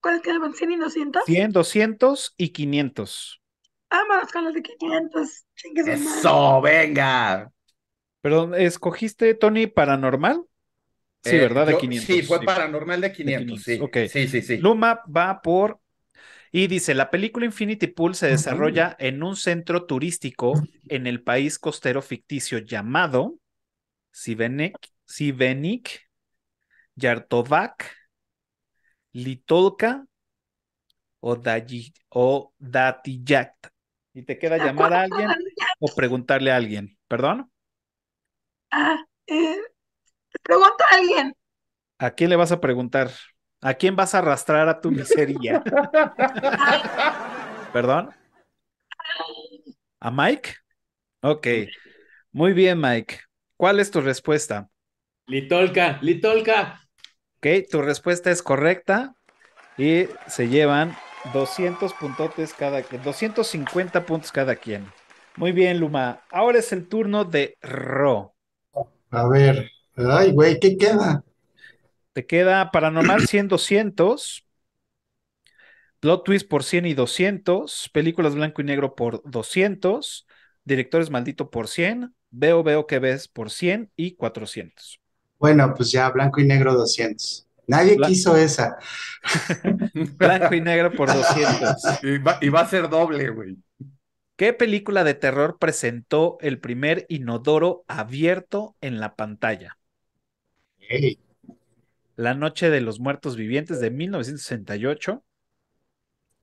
¿cuál quedaban? ¿100 y 200? 100, 200 y 500. Ah, vamos con los de 500. Chingues Eso, venga. Perdón, ¿escogiste Tony Paranormal? Sí, eh, ¿verdad? De 500. sí, fue Paranormal de 500, sí, sí, sí. Luma va por y dice, la película Infinity Pool se desarrolla en un centro turístico en el país costero ficticio llamado Sibenik Sivenik Yartovac, Litolka o, Dayi, Y te queda ah, llamar a alguien o preguntarle a alguien. ¿Perdón? Ah, eh, pregunta a alguien. ¿A quién le vas a preguntar? ¿A quién vas a arrastrar a tu miseria? ¿Perdón? ¿A Mike? Ok. Muy bien, Mike. ¿Cuál es tu respuesta? Litolka, Litolka. Ok, tu respuesta es correcta y se llevan 200 puntotes cada quien, 250 puntos cada quien. Muy bien, Luma. Ahora es el turno de Ro. A ver, ay, güey, ¿qué queda? Te queda Paranormal 100, 200, Blood Twist por 100 y 200, Películas Blanco y Negro por 200, Directores Maldito por 100, Veo, veo que ves por 100 y 400. Bueno, pues ya blanco y negro 200. Nadie quiso esa. blanco y negro por 200. Y va, a ser doble, güey. ¿Qué película de terror presentó el primer inodoro abierto en la pantalla? La Noche de los Muertos Vivientes de 1968.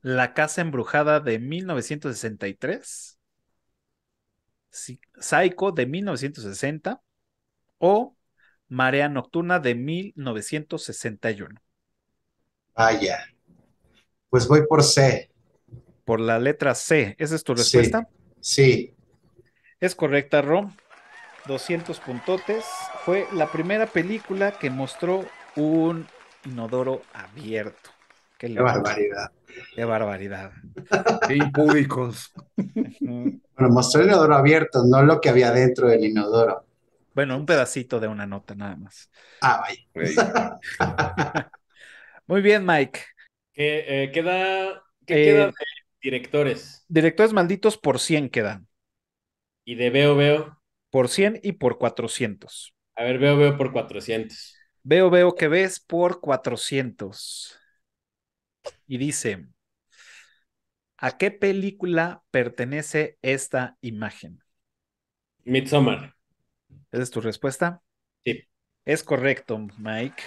La Casa Embrujada de 1963. Psycho de 1960 o Marea Nocturna de 1961. Vaya. Pues voy por C. Por la letra C. ¿Esa es tu respuesta? Sí. Es correcta, Rom. 200 puntotes. Fue la primera película que mostró un inodoro abierto. Qué, barbaridad. Qué barbaridad. Impúdicos. Bueno, mostró el inodoro abierto, no lo que había dentro del inodoro. Bueno, un pedacito de una nota nada más. Ah, vaya. Muy bien, Mike. ¿Qué, queda, eh, ¿qué eh, queda de directores? Directores malditos por 100 quedan. ¿Y de Veo Veo? Por 100 y por 400. A ver, Veo Veo por 400. Veo Veo que ves por 400. Y dice, ¿A qué película pertenece esta imagen? Midsommar. ¿Esa es tu respuesta? Sí. Es correcto, Mike.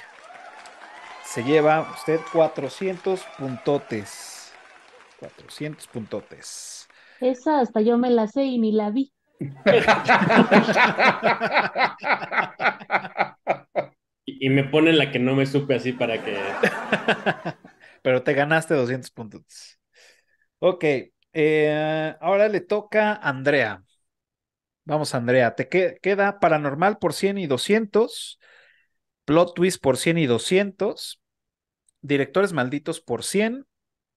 Se lleva usted 400 puntotes. 400 puntotes. Esa hasta yo me la sé y ni la vi. y, me pone la que no me supe así para que... Pero te ganaste 200 puntos. Ok, eh, ahora le toca a Andrea. Vamos, Andrea, te queda Paranormal por 100 y 200, Plot Twist por 100 y 200, Directores Malditos por 100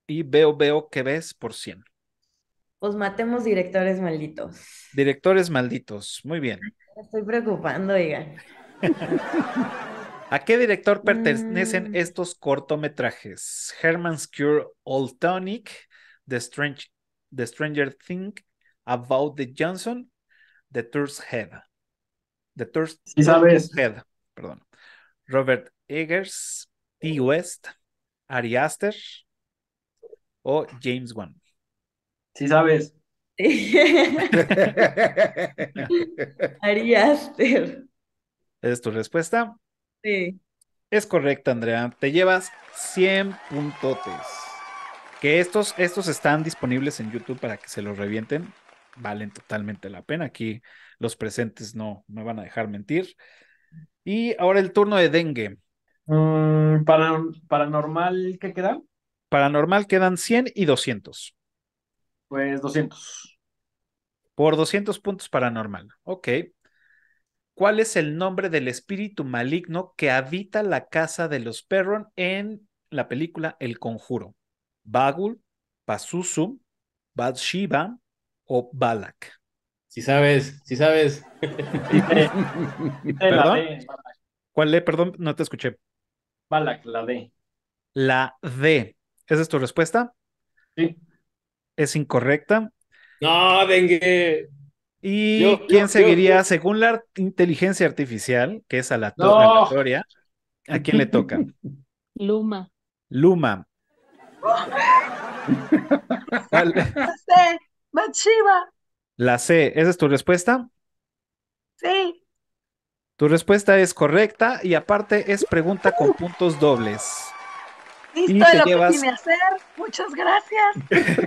y Veo, Veo que ves por 100. Pues matemos directores malditos. Directores malditos, muy bien. estoy preocupando, diga. ¿A qué director pertenecen mm. estos cortometrajes? Herman's Cure Old Tonic, The, Strange, The Stranger think About the Johnson, The Tour's Head. The Turst Head, perdón. Robert Eggers, T. West, Ari o James Wan. Sí sabes. Ari ¿Es tu respuesta? Sí. Es correcta, Andrea. Te llevas 100 puntotes. Que estos, estos están disponibles en YouTube para que se los revienten. Valen totalmente la pena. Aquí los presentes no me van a dejar mentir. Y ahora el turno de dengue. Mm, para, paranormal, ¿qué queda? Paranormal quedan 100 y 200. Pues 200. Por 200 puntos paranormal. Ok. ¿Cuál es el nombre del espíritu maligno que habita la casa de los Perron en la película El Conjuro? Bagul, Pasusum, Bathsheba o Balak. Si sabes, si sabes. ¿Perdón? ¿Cuál le? Perdón, no te escuché. Balak, la D. La D. ¿Esa es tu respuesta? Sí. Es incorrecta. No, dengue. ¿Y quién seguiría? Según la inteligencia artificial, que es a la historia. ¿a quién le toca? Luma. Luma. La C, La C, ¿esa es tu respuesta? Sí. Tu respuesta es correcta y aparte es pregunta con puntos dobles. Listo, lo que hacer. Muchas gracias.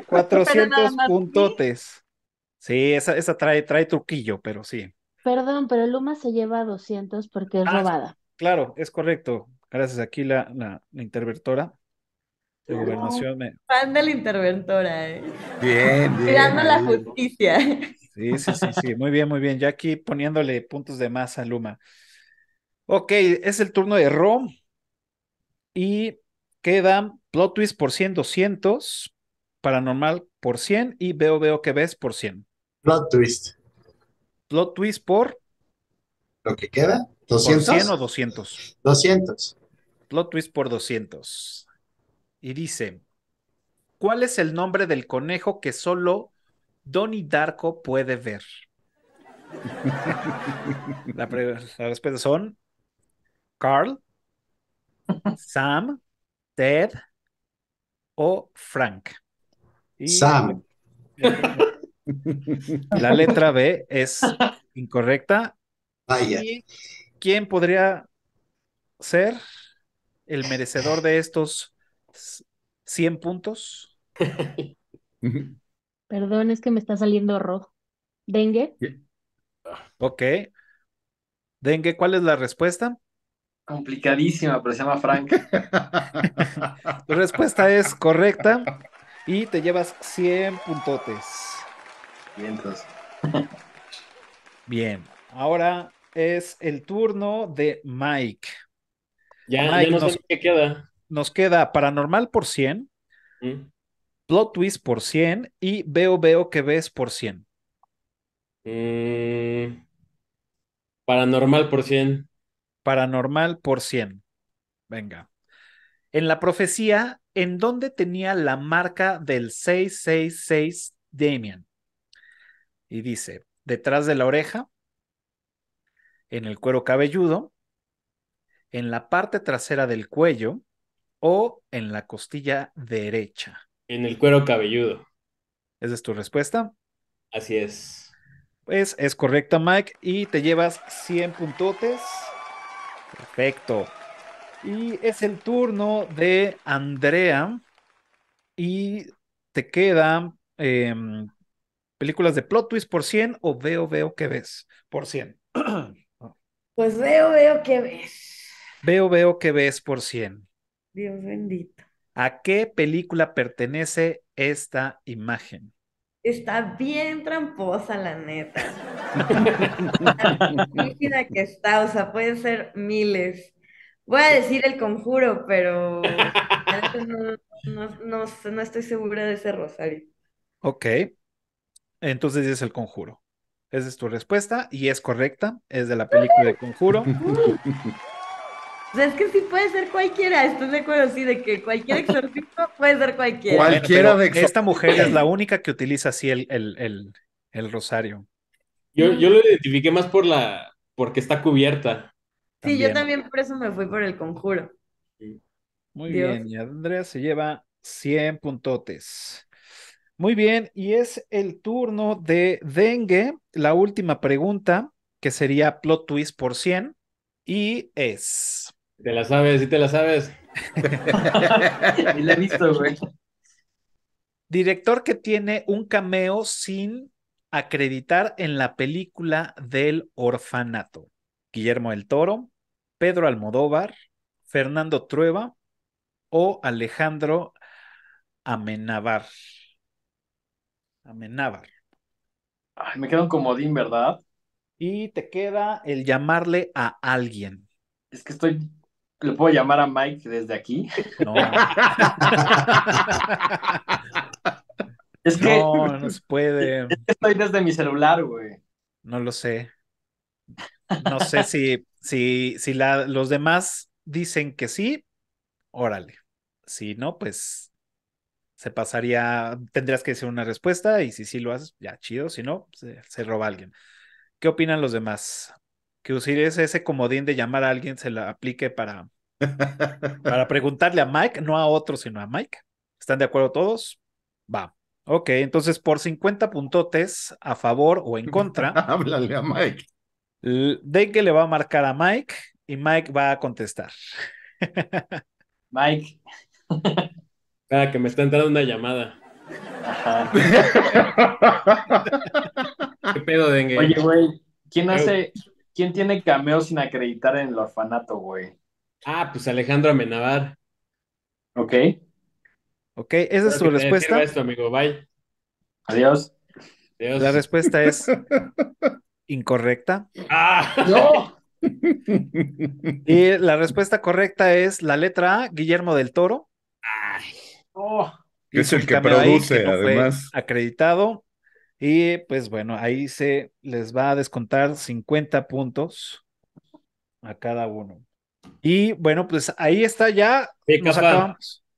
400 puntotes. Sí, esa, esa trae, trae truquillo, pero sí. Perdón, pero Luma se lleva 200 porque es ah, robada. Claro, es correcto. Gracias aquí la, la intervertora gobernación. Fan de la interventora, eh. Bien, bien. Mirando la justicia. Sí, sí, sí, Muy bien, muy bien. Ya aquí poniéndole puntos de más a Luma. Ok, es el turno de Rom. Y quedan Plot Twist por 100, 200, Paranormal por 100 y Veo, Veo que ves por 100. Plot Twist. Plot Twist por. Lo que queda, 200. 100 o 200? 200. Plot Twist por 200 y dice, ¿cuál es el nombre del conejo que solo Donnie Darko puede ver? La, respuesta son Carl, Sam, Ted o Frank. Sam. La letra B es incorrecta. Vaya. ¿Quién podría ser el merecedor de estos 100 puntos. Perdón, es que me está saliendo rojo. ¿Dengue? Ok. ¿Dengue cuál es la respuesta? Complicadísima, pero se llama Frank. tu respuesta es correcta y te llevas 100 puntotes. Bien, ahora es el turno de Mike. Ya, no sé qué queda nos queda Paranormal por 100, mm. Plot Twist por 100 y Veo Veo que ves por 100. Eh, paranormal por 100. Paranormal por 100. Venga. En la profecía, ¿en dónde tenía la marca del 666 Damien? Y dice, detrás de la oreja, en el cuero cabelludo, en la parte trasera del cuello, o en la costilla derecha? En el cuero cabelludo. ¿Esa es tu respuesta? Así es. Pues es correcta, Mike, y te llevas 100 puntotes. Perfecto. Y es el turno de Andrea. Y te quedan em, películas de plot twist por 100 o veo, veo que ves por 100. Pues veo, veo que ves. Veo, veo que ves por 100. Dios bendito. ¿A qué película pertenece esta imagen? Está bien tramposa, la neta. la que está, o sea, pueden ser miles. Voy a decir el conjuro, pero no, estoy segura de ese rosario. Ok. Entonces es el conjuro. Esa es tu respuesta y es correcta. Es de la película de conjuro. O sea, es que sí puede ser cualquiera, Estoy de acuerdo, sí, de que cualquier exorcismo puede ser cualquiera. Cualquiera de Esta mujer es la única que utiliza así el, el, el, rosario. Yo, lo identifiqué más por la, porque está cubierta. Sí, yo también por eso me fui por el conjuro. Muy bien, y Andrea se lleva 100 puntotes. Muy bien, y es el turno de Dengue, la última pregunta, que sería plot twist por 100, y es, te la sabes, sí te la sabes. y la he visto, güey. Director que tiene un cameo sin acreditar en la película del orfanato. Guillermo el Toro, Pedro Almodóvar, Fernando Trueba o Alejandro Amenábar. Amenábar. me queda un comodín, ¿verdad? Y te queda el llamarle a alguien. Es que estoy ¿Le puedo llamar a Mike desde aquí? No. es que. No, no se puede. estoy desde mi celular, güey. No lo sé. No sé si, si la, los demás dicen que sí, órale. Si no, pues se pasaría, tendrías que decir una respuesta y si sí lo haces, ya chido, si no, se, roba alguien. ¿Qué opinan los demás? que usar ese, comodín de llamar a alguien se la aplique para, para preguntarle a Mike, no a otro, sino a Mike. ¿Están de acuerdo todos? Va. Ok, entonces por 50 puntotes a favor o en contra. Háblale a Mike. Dengue le va a marcar a Mike y Mike va a contestar. Mike. Ah, que me está entrando una llamada. ¿Qué pedo, Dengue? Oye, güey, ¿quién hace, ¿Quién tiene cameo sin acreditar en el orfanato, güey? Ah, pues Alejandro Amenabar. Ok. Ok, esa es su respuesta. amigo. Adiós. La respuesta es incorrecta. ¡Ah! ¡No! y la respuesta correcta es la letra A, Guillermo del Toro. Ay, oh. Es el que produce, además. Acreditado. Y pues bueno, ahí se les va a descontar 50 puntos a cada uno. Y bueno, pues ahí está ya. ¿Qué, nos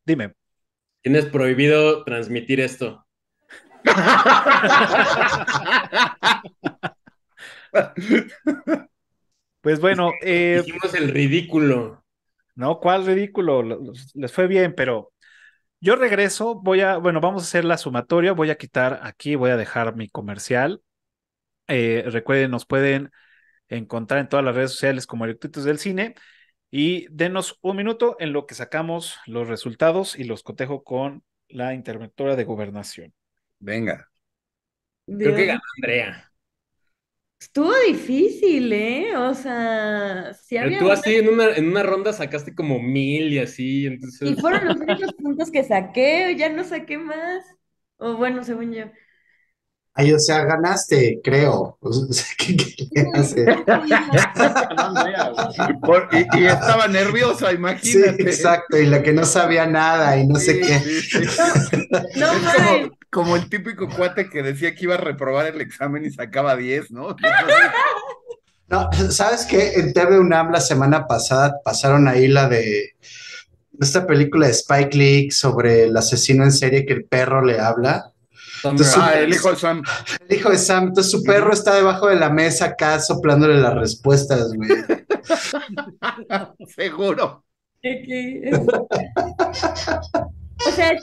Dime. Tienes prohibido transmitir esto. pues bueno. Eh, hicimos el ridículo. No, ¿cuál ridículo? Les fue bien, pero yo regreso, voy a, bueno, vamos a hacer la sumatoria, voy a quitar aquí, voy a dejar mi comercial. Eh, recuerden, nos pueden encontrar en todas las redes sociales como Electritos del Cine y denos un minuto en lo que sacamos los resultados y los cotejo con la interventora de gobernación. Venga. Creo que gana Andrea. Estuvo difícil, ¿eh? O sea, si eh, había... Tú así en una, en una ronda sacaste como mil y así, entonces... Y fueron los únicos puntos que saqué, ya no saqué más. O bueno, según yo. Ay, o sea, ganaste, creo. O sea, ¿qué, qué haces? y, y, estaba nerviosa, imagínate. Sí, exacto, y la que no sabía nada y no sé qué. no, no, como el típico cuate que decía que iba a reprobar el examen y sacaba 10, ¿no? No, ¿sabes qué? En TV UNAM la semana pasada pasaron ahí la de esta película de Spike Lee sobre el asesino en serie que el perro le habla. Entonces, ah, el hijo de Sam. El hijo de Sam. Entonces su perro está debajo de la mesa acá soplándole las respuestas, güey. Seguro. ¿Qué, qué? O sea,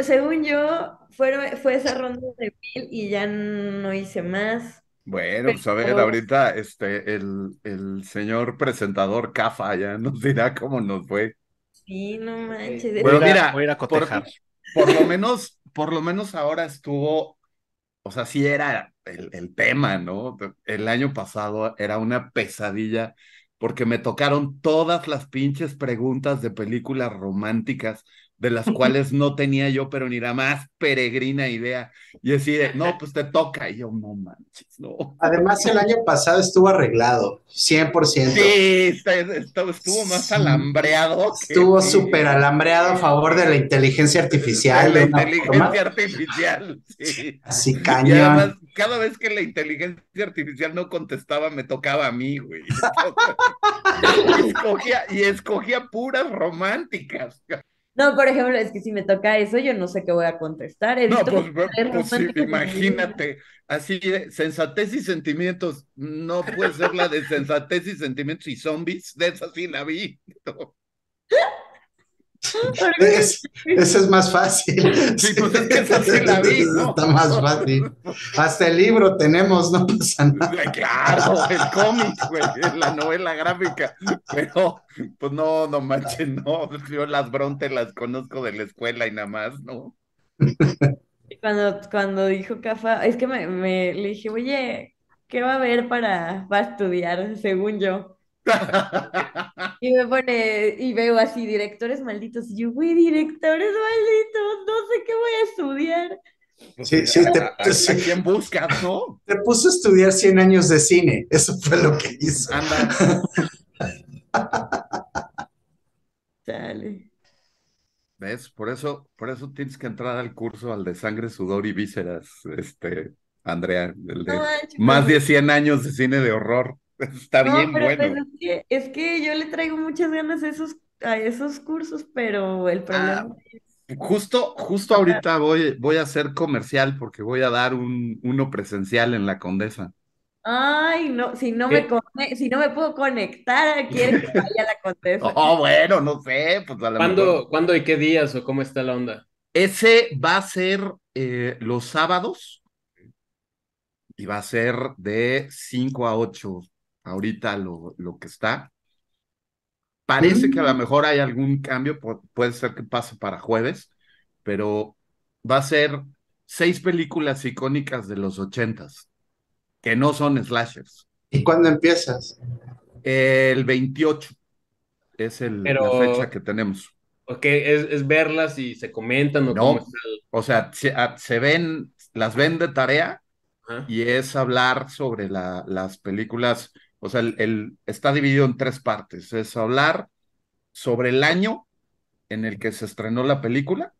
según yo, fue, fue esa ronda de mil y ya no hice más. Bueno, pues a ver, ahorita este, el, el señor presentador Cafa ya nos dirá cómo nos fue. Sí, no manches. Bueno, mira, voy a ir a cotejar. Por, por, lo menos, por lo menos ahora estuvo, o sea, sí era el, el tema, ¿no? El año pasado era una pesadilla porque me tocaron todas las pinches preguntas de películas románticas de las cuales no tenía yo, pero ni la más peregrina idea. Y decir, no, pues te toca. Y yo, no manches, no. Además, el año pasado estuvo arreglado, 100%. Sí, estuvo más alambreado. Estuvo súper alambreado a favor de la inteligencia artificial. De la inteligencia artificial, sí. Así cañón. cada vez que la inteligencia artificial no contestaba, me tocaba a mí, güey. y escogía puras románticas. No, por ejemplo, es que si me toca eso, yo no sé qué voy a contestar. no, pues, pues, pues imagínate, así, sensatez y sentimientos, no puede ser la de sensatez y sentimientos y zombies, de esa sí la vi ese es más fácil. Sí, pues es que la vi, Está más fácil. Hasta el libro tenemos, no pasa nada. Claro, el cómic, güey, la novela gráfica. Pero, pues no, no manches no. Yo las brontes las conozco de la escuela y nada más, ¿no? Cuando, cuando dijo Cafa, es que me, me le dije, oye, ¿qué va a haber para, para estudiar, según yo? y me pone, y veo así, directores malditos. Y yo, güey, directores malditos, no sé qué voy a estudiar. Sí, te, a, quién buscas, no? Te puso a estudiar 100 años de cine, eso fue lo que hizo. Anda. Dale. ¿Ves? Por eso, por eso tienes que entrar al curso, al de sangre, sudor y vísceras, este, Andrea, más de 100 años de cine de horror. Está bien pues, bueno. es, que, yo le traigo muchas ganas a esos, a esos cursos, pero el ah, problema es... Justo, justo ahorita voy, voy a hacer comercial porque voy a dar un, uno presencial en la Condesa. Ay, no, si no, me, si no me puedo conectar, aquí la Condesa. oh, bueno, no sé. Pues a ¿Cuándo, y qué días o cómo está la onda? Ese va a ser eh, los sábados y va a ser de 5 a 8 ahorita lo, lo que está. Parece que a lo mm. mejor hay algún cambio, puede ser que pase para jueves, pero va a ser seis películas icónicas de los ochentas, que no son slashers. ¿Y cuándo empiezas? El 28 es el, la fecha que tenemos. Ok, es, verlas y se comentan. O, no, o sea, ah, se, ven, las ven de tarea y es hablar sobre las películas o sea, el, está dividido en tres partes. Es hablar sobre el año en el que se estrenó la película,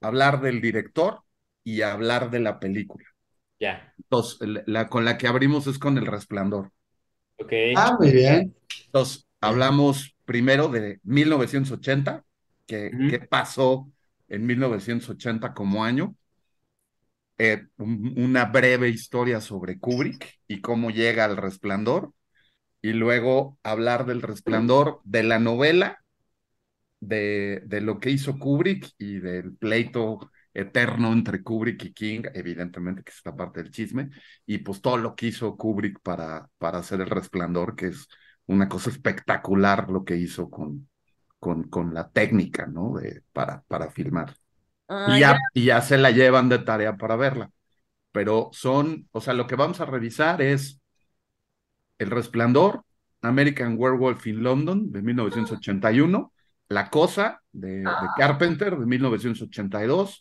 hablar del director y hablar de la película. Ya. Entonces, la, con la que abrimos es con El Resplandor. Ok. Ah, muy bien. Entonces, hablamos primero de 1980, que, qué pasó en 1980 como año. Eh, una breve historia sobre Kubrick y cómo llega al resplandor y luego hablar del resplandor, de la novela, de, lo que hizo Kubrick y del pleito eterno entre Kubrick y King, evidentemente que es esta parte del chisme, y pues todo lo que hizo Kubrick para, para hacer el resplandor, que es una cosa espectacular lo que hizo con, con, con la técnica, ¿no? De, para, para filmar. y, ah, y ya se la llevan de tarea para verla. Pero son, o sea, lo que vamos a revisar es el Resplandor, American Werewolf in London de 1981, La Cosa de, ah. Carpenter de 1982,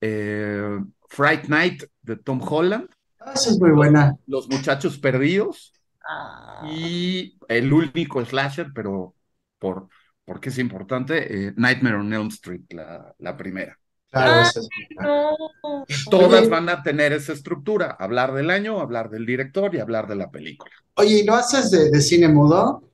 eh, Fright Night de Tom Holland. Ah, muy buena. Los Muchachos Perdidos ah. y el único slasher, pero por, porque es importante, eh, Nightmare on Elm Street, la, la primera todas van a tener esa estructura, hablar del año, hablar del director y hablar de la película. Oye, ¿y no haces de, cine mudo?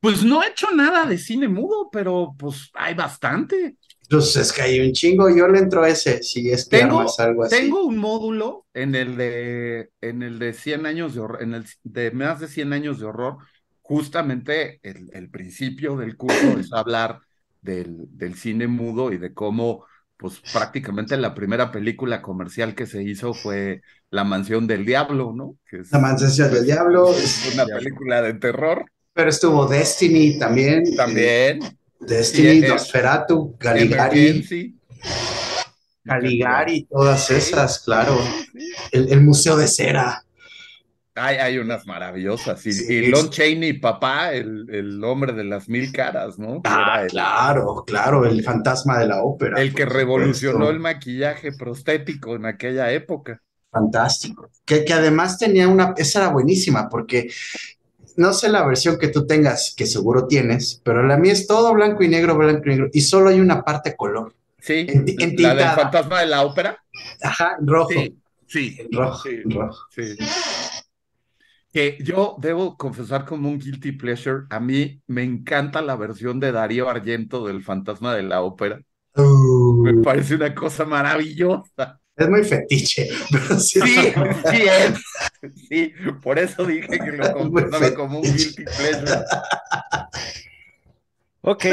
Pues no he hecho nada de cine mudo, pero pues hay bastante. Entonces pues, es que hay un chingo, yo le entro ese, si es que tengo, algo así. Tengo un módulo en el de, en el de 100 años de en el de más de 100 años de horror, justamente el, el principio del curso es hablar del, del, cine mudo y de cómo pues prácticamente la primera película comercial que se hizo fue La Mansión del Diablo, ¿no? la Mansión del Diablo. Es una película de terror. Pero estuvo Destiny también. Eh, también. Destiny, Nosferatu, Galigari. Caligari, todas esas, claro. el, Museo de Cera. Hay, unas maravillosas. Y, Lon Chaney, papá, el, el, hombre de las mil caras, ¿no? Ah, claro, claro, el fantasma de la ópera. El que revolucionó el maquillaje prostético en aquella época. Fantástico. Que, que además tenía una, esa era buenísima, porque no sé la versión que tú tengas, que seguro tienes, pero la mía es todo blanco y negro, blanco y negro, y solo hay una parte color. Sí. la del fantasma de la ópera. Ajá, rojo. Sí. rojo, sí, rojo. Sí. Que yo debo confesar como un guilty pleasure, a mí me encanta la versión de Darío Argento del Fantasma de la Ópera. Me uh. parece una cosa maravillosa. Es muy fetiche. sí, sí, es. sí, por eso dije que lo confesaba como un guilty pleasure. Ok.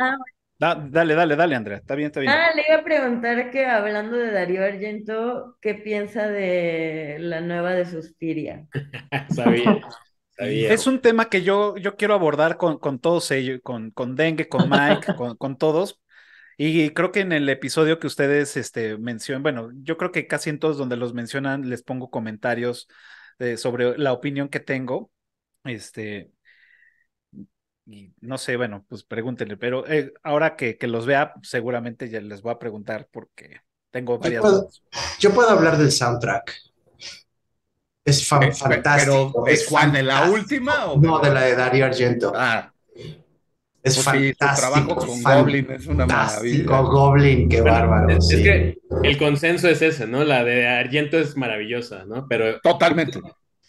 Ah, dale, dale, dale, Andrea, está bien, está bien. Ah, le iba a preguntar que hablando de Darío Argento, ¿qué piensa de la nueva de Suspiria? Sabía. Sabía. Es un tema que yo, yo quiero abordar con, con todos ellos, con, con Dengue, con Mike, con, todos, y creo que en el episodio que ustedes este, mencionan, bueno, yo creo que casi en todos donde los mencionan les pongo comentarios eh, sobre la opinión que tengo. Este, y no sé, bueno, pues pregúntenle, pero eh, ahora que, los vea, seguramente ya les voy a preguntar porque tengo varias. Yo puedo, yo puedo hablar del soundtrack. Es eh, fantástico. ¿Es Juan de la última? ¿o no, de la de Darío Argento. Ah. Es pues fantástico. trabajo con Goblin es una maravilla. Goblin, qué bárbaro. Es, que el consenso es ese, ¿no? La de Argento es maravillosa, ¿no? Pero. Totalmente.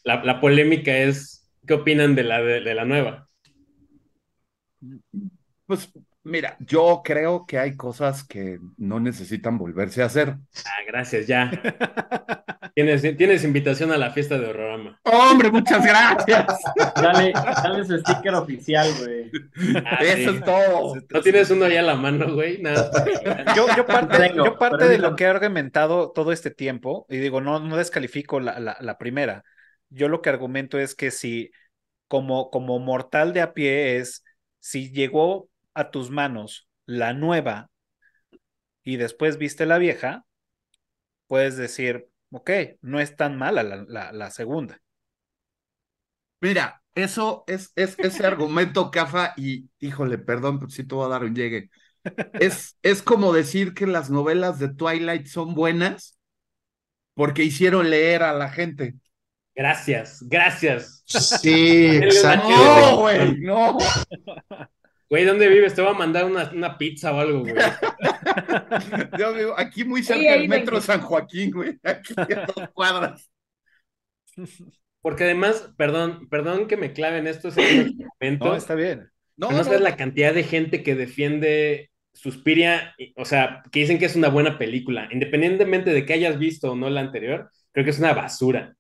La, polémica es: ¿qué opinan de la, de la nueva? Pues mira, yo creo que hay cosas que no necesitan volverse a hacer. Ah, gracias, ya. tienes, invitación a la fiesta de Horrorama. ¡Hombre, muchas gracias! dale, dale su sticker oficial, güey. Ah, Eso es todo. ¿No tienes uno ahí a la mano, güey? Yo, parte, de lo que he argumentado todo este tiempo, y digo, no, no descalifico la, primera. Yo lo que argumento es que si como, como mortal de a pie es si llegó a tus manos la nueva y después viste la vieja, puedes decir, ok, no es tan mala la, la, segunda. Mira, eso es, es ese argumento, Cafa, y híjole, perdón, si si te voy a dar un llegue. Es, es como decir que las novelas de Twilight son buenas porque hicieron leer a la gente. Gracias, gracias. Sí, exacto. No, güey, no. Güey, ¿dónde vives? Te voy a mandar una, pizza o algo, güey. Yo vivo aquí muy cerca del Metro San Joaquín, güey. Aquí a dos cuadras. Porque además, perdón, perdón que me claven esto. esto. No, está bien. No, no, la cantidad de gente que defiende Suspiria, o sea, que dicen que es una buena película, independientemente de que hayas visto o no la anterior, creo que es una basura.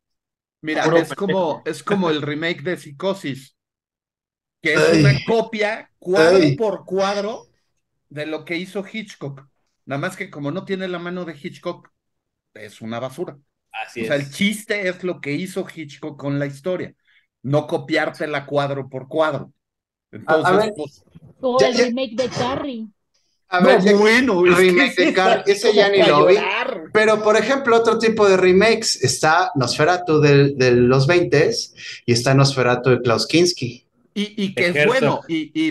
Mira, es como, es como el remake de Psicosis, que es una copia cuadro por cuadro de lo que hizo Hitchcock. Nada más que como no tiene la mano de Hitchcock, es una basura. Así o sea, el chiste es lo que hizo Hitchcock con la historia, no copiártela cuadro por cuadro. Entonces, pues, o el remake de Carrie. A ver, no, bueno, remake de Car, ese ya ni Pero, por ejemplo, otro tipo de remakes está Nosferatu de, los 20 y está Nosferatu de Klaus Kinski. Y, y, que es bueno. Y, y,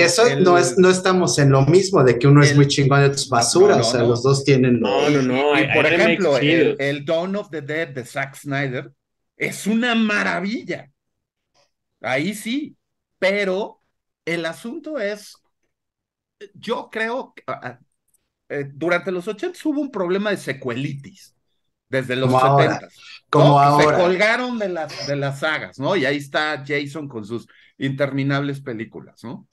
eh, eso no, es, no estamos en lo mismo, de que uno es muy chingón de tus basuras, o sea, los dos tienen. No, no, no. por ejemplo, el, Dawn of the Dead de Zack Snyder es una maravilla. Ahí sí, pero el asunto es yo creo, que, ah, ah, eh, durante los 80 hubo un problema de secuelitis, desde los 70. como ahora. Se colgaron de las, de las sagas, ¿no? Y ahí está Jason con sus interminables películas, ¿no?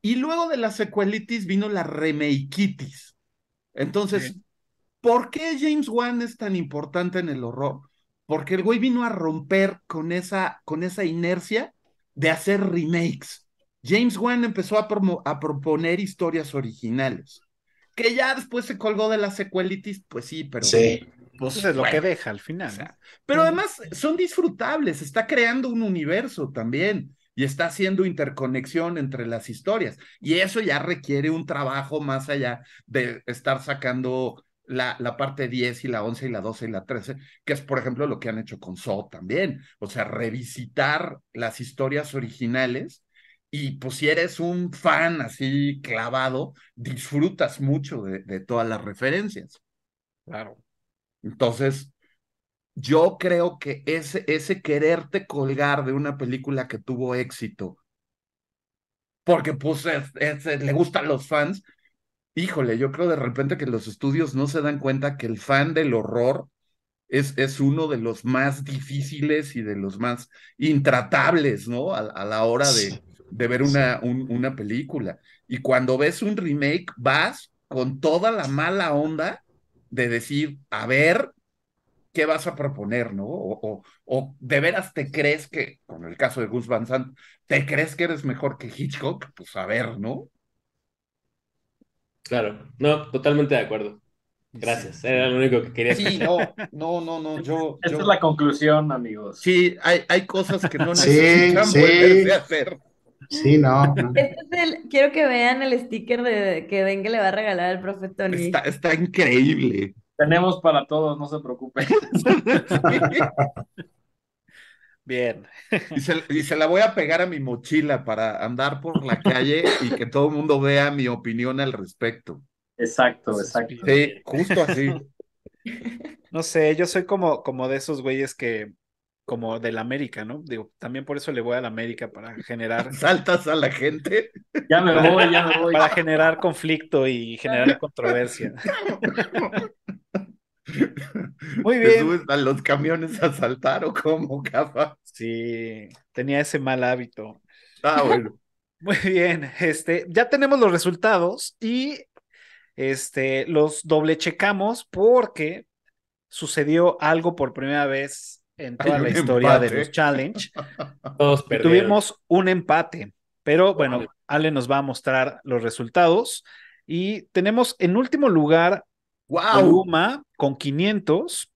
Y luego de la secuelitis vino la remakeitis. Entonces, ¿por qué James Wan es tan importante en el horror? Porque el güey vino a romper con esa, con esa inercia de hacer remakes. James Wan empezó a, proponer historias originales, que ya después se colgó de las secuelitis, pues sí, pero... Sí. Eso pues pues es lo que deja al final. pero mm. además son disfrutables, está creando un universo también y está haciendo interconexión entre las historias. Y eso ya requiere un trabajo más allá de estar sacando la, la parte 10 y la 11 y la 12 y la 13, que es, por ejemplo, lo que han hecho con So también. O sea, revisitar las historias originales y pues si eres un fan así clavado, disfrutas mucho de, todas las referencias. Claro. Entonces, yo creo que ese, ese quererte colgar de una película que tuvo éxito, porque pues le gustan los fans, híjole, yo creo de repente que los estudios no se dan cuenta que el fan del horror es, es uno de los más difíciles y de los más intratables, ¿no? a la hora de, de ver una, una película. Y cuando ves un remake, vas con toda la mala onda de decir, a ver, ¿qué vas a proponer, no? O, o, de veras te crees que, con el caso de Gus Van Sant, ¿te crees que eres mejor que Hitchcock? Pues a ver, ¿no? Claro, no, totalmente de acuerdo. Gracias, era lo único que quería Sí, no, no, no, no, yo... Esa es la conclusión, amigos. Sí, hay, hay cosas que no necesitan a hacer. Sí, no. Este quiero que vean el sticker de, que venga le va a regalar al profe Tony. Está, increíble. Tenemos para todos, no se preocupen. Bien. Y se, la voy a pegar a mi mochila para andar por la calle y que todo el mundo vea mi opinión al respecto. Exacto, exacto. Sí, justo así. No sé, yo soy como, como de esos güeyes que como del América, ¿no? Digo, también por eso le voy al América para generar. ¿Saltas a la gente? Ya me voy, ya me voy. Para generar conflicto y generar controversia. Muy bien. los camiones a saltar o cómo, capa? Sí, tenía ese mal hábito. Ah, bueno. Muy bien, este, ya tenemos los resultados y este, los doble checamos porque sucedió algo por primera vez en toda la historia de los challenge. tuvimos un empate, pero bueno, Ale nos va a mostrar los resultados. Y tenemos en último lugar wow. con 500,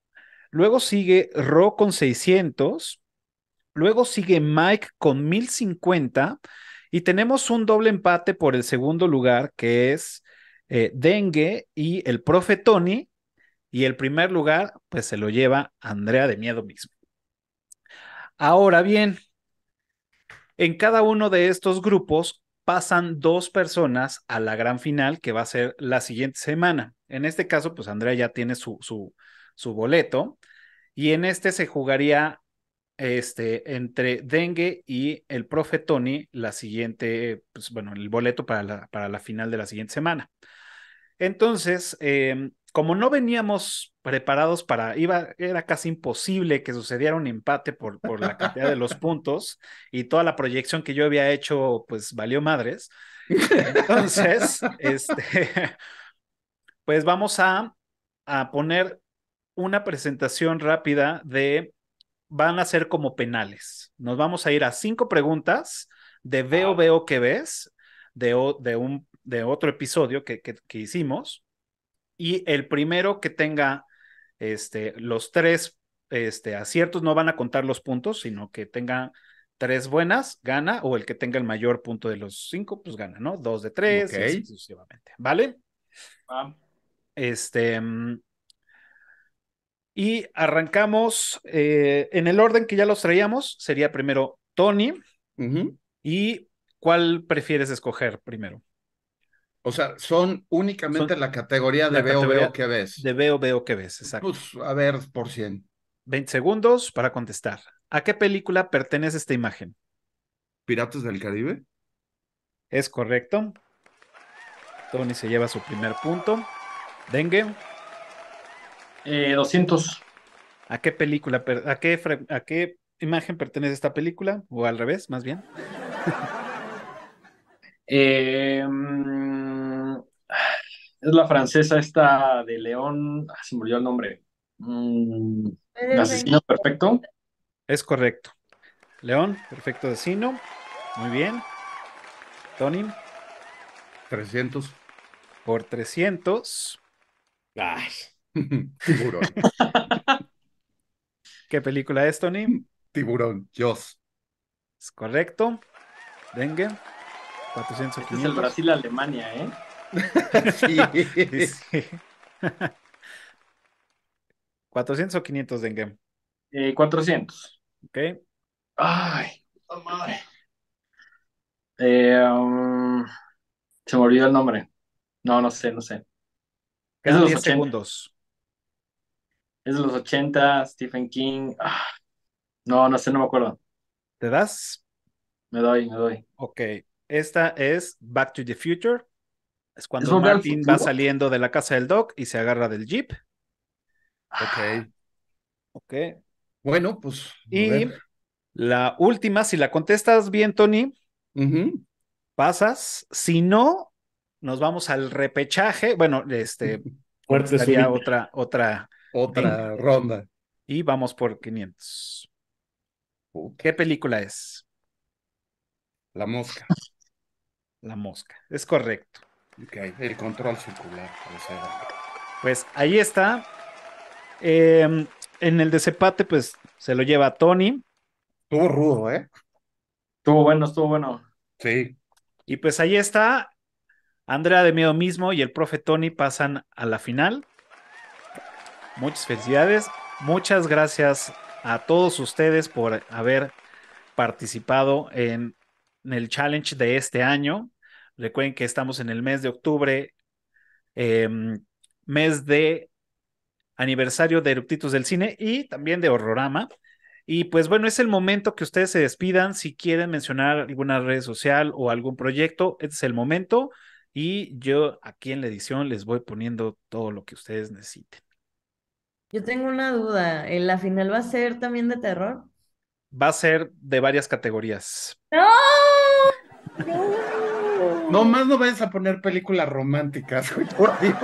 luego sigue Ro con 600, luego sigue Mike con 1050 y tenemos un doble empate por el segundo lugar que es eh, Dengue y el profe Tony y el primer lugar, pues se lo lleva Andrea de Miedo mismo. Ahora bien, en cada uno de estos grupos pasan dos personas a la gran final que va a ser la siguiente semana. En este caso, pues Andrea ya tiene su, su, su boleto y en este se jugaría este, entre Dengue y el profe Tony la siguiente, pues bueno, el boleto para la, para la final de la siguiente semana. Entonces, em, como no veníamos preparados para, iba, era casi imposible que sucediera un empate por, por la cantidad de los puntos y toda la proyección que yo había hecho, pues valió madres. Entonces, este, pues vamos a, poner una presentación rápida de, van a ser como penales. Nos vamos a ir a cinco preguntas de veo, veo que ves, de, de, un, de otro episodio que hicimos y el primero que tenga este, los tres este, aciertos, no van a contar los puntos, sino que tenga tres buenas, gana, o el que tenga el mayor punto de los cinco, pues gana, ¿no? Dos de tres, y sucesivamente, ¿vale? Este. Y arrancamos eh, en el orden que ya los traíamos, sería primero Tony. ¿Y cuál prefieres escoger primero? O sea, son únicamente la categoría de veo, veo que ves. De veo, veo que ves, exacto. Pues, a ver, por 100. 20 segundos para contestar. ¿A qué película pertenece esta imagen? Piratas del Caribe. Es correcto. Tony se lleva su primer punto. Dengue. 200. Eh, ¿A qué película, a qué, a qué imagen pertenece esta película? O al revés, más bien. eh, mm, es la francesa esta de León. Ah, se murió el nombre. Mm, asesino perfecto. Es correcto. León, perfecto asesino. Muy bien. Tony. 300. Por 300. Tiburón. ¿Qué película es, Tony? Tiburón, Dios. Es correcto. Dengue. 400. Este es el Brasil-Alemania, ¿eh? 400 o 500 de game Eh, 400. Ok. Ay, madre. Eh, um, se me olvidó el nombre. No, no sé, no sé. Es de los segundos. Es de los 80, Stephen King. Ah. no, no sé, no me acuerdo. ¿Te das? Me doy, me doy. Ok. Esta es Back to the Future. Es cuando Martín va saliendo de la casa del Doc y se agarra del Jeep. Ah. Ok. Ok. Bueno, pues. Y la última, si la contestas bien, Tony, pasas. Si no, nos vamos al repechaje. Bueno, este. Fuerte sería otra, otra. Otra ronda. Y vamos por 500. ¿Qué película es? La mosca. La mosca, es correcto el control circular. Pues ahí está. Em, en el desempate, pues se lo lleva Tony. Estuvo rudo, ¿eh? Estuvo bueno, estuvo bueno. Sí. Y pues ahí está. Andrea de Miedo mismo y el profe Tony pasan a la final. Muchas felicidades. Muchas gracias a todos ustedes por haber participado en el challenge de este año. Recuerden que estamos en el mes de octubre, em, mes de aniversario de Eruptitos del Cine y también de Horrorama. Y pues bueno, es el momento que ustedes se despidan. Si quieren mencionar alguna red social o algún proyecto, este es el momento. Y yo aquí en la edición les voy poniendo todo lo que ustedes necesiten. Yo tengo una duda. Eh, ¿La final va a ser también de terror? Va a ser de varias categorías. ¡No! No más no vayas a poner películas románticas, güey. Por Dios.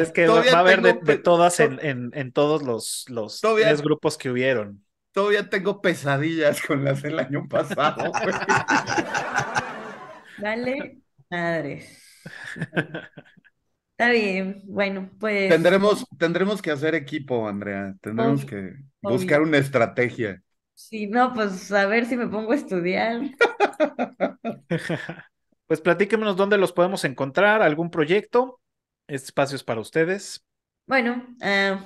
es que va a haber de, todas en, en, todos los, los tres grupos que hubieron. Todavía tengo pesadillas con las del año pasado, Dale, madre. Está bien, bueno, pues. Tendremos, tendremos que hacer equipo, Andrea. Tendremos que buscar una estrategia. Sí, no, pues a ver si me pongo a estudiar. Pues platíquenos dónde los podemos encontrar, algún proyecto, espacios para ustedes. Bueno, eh,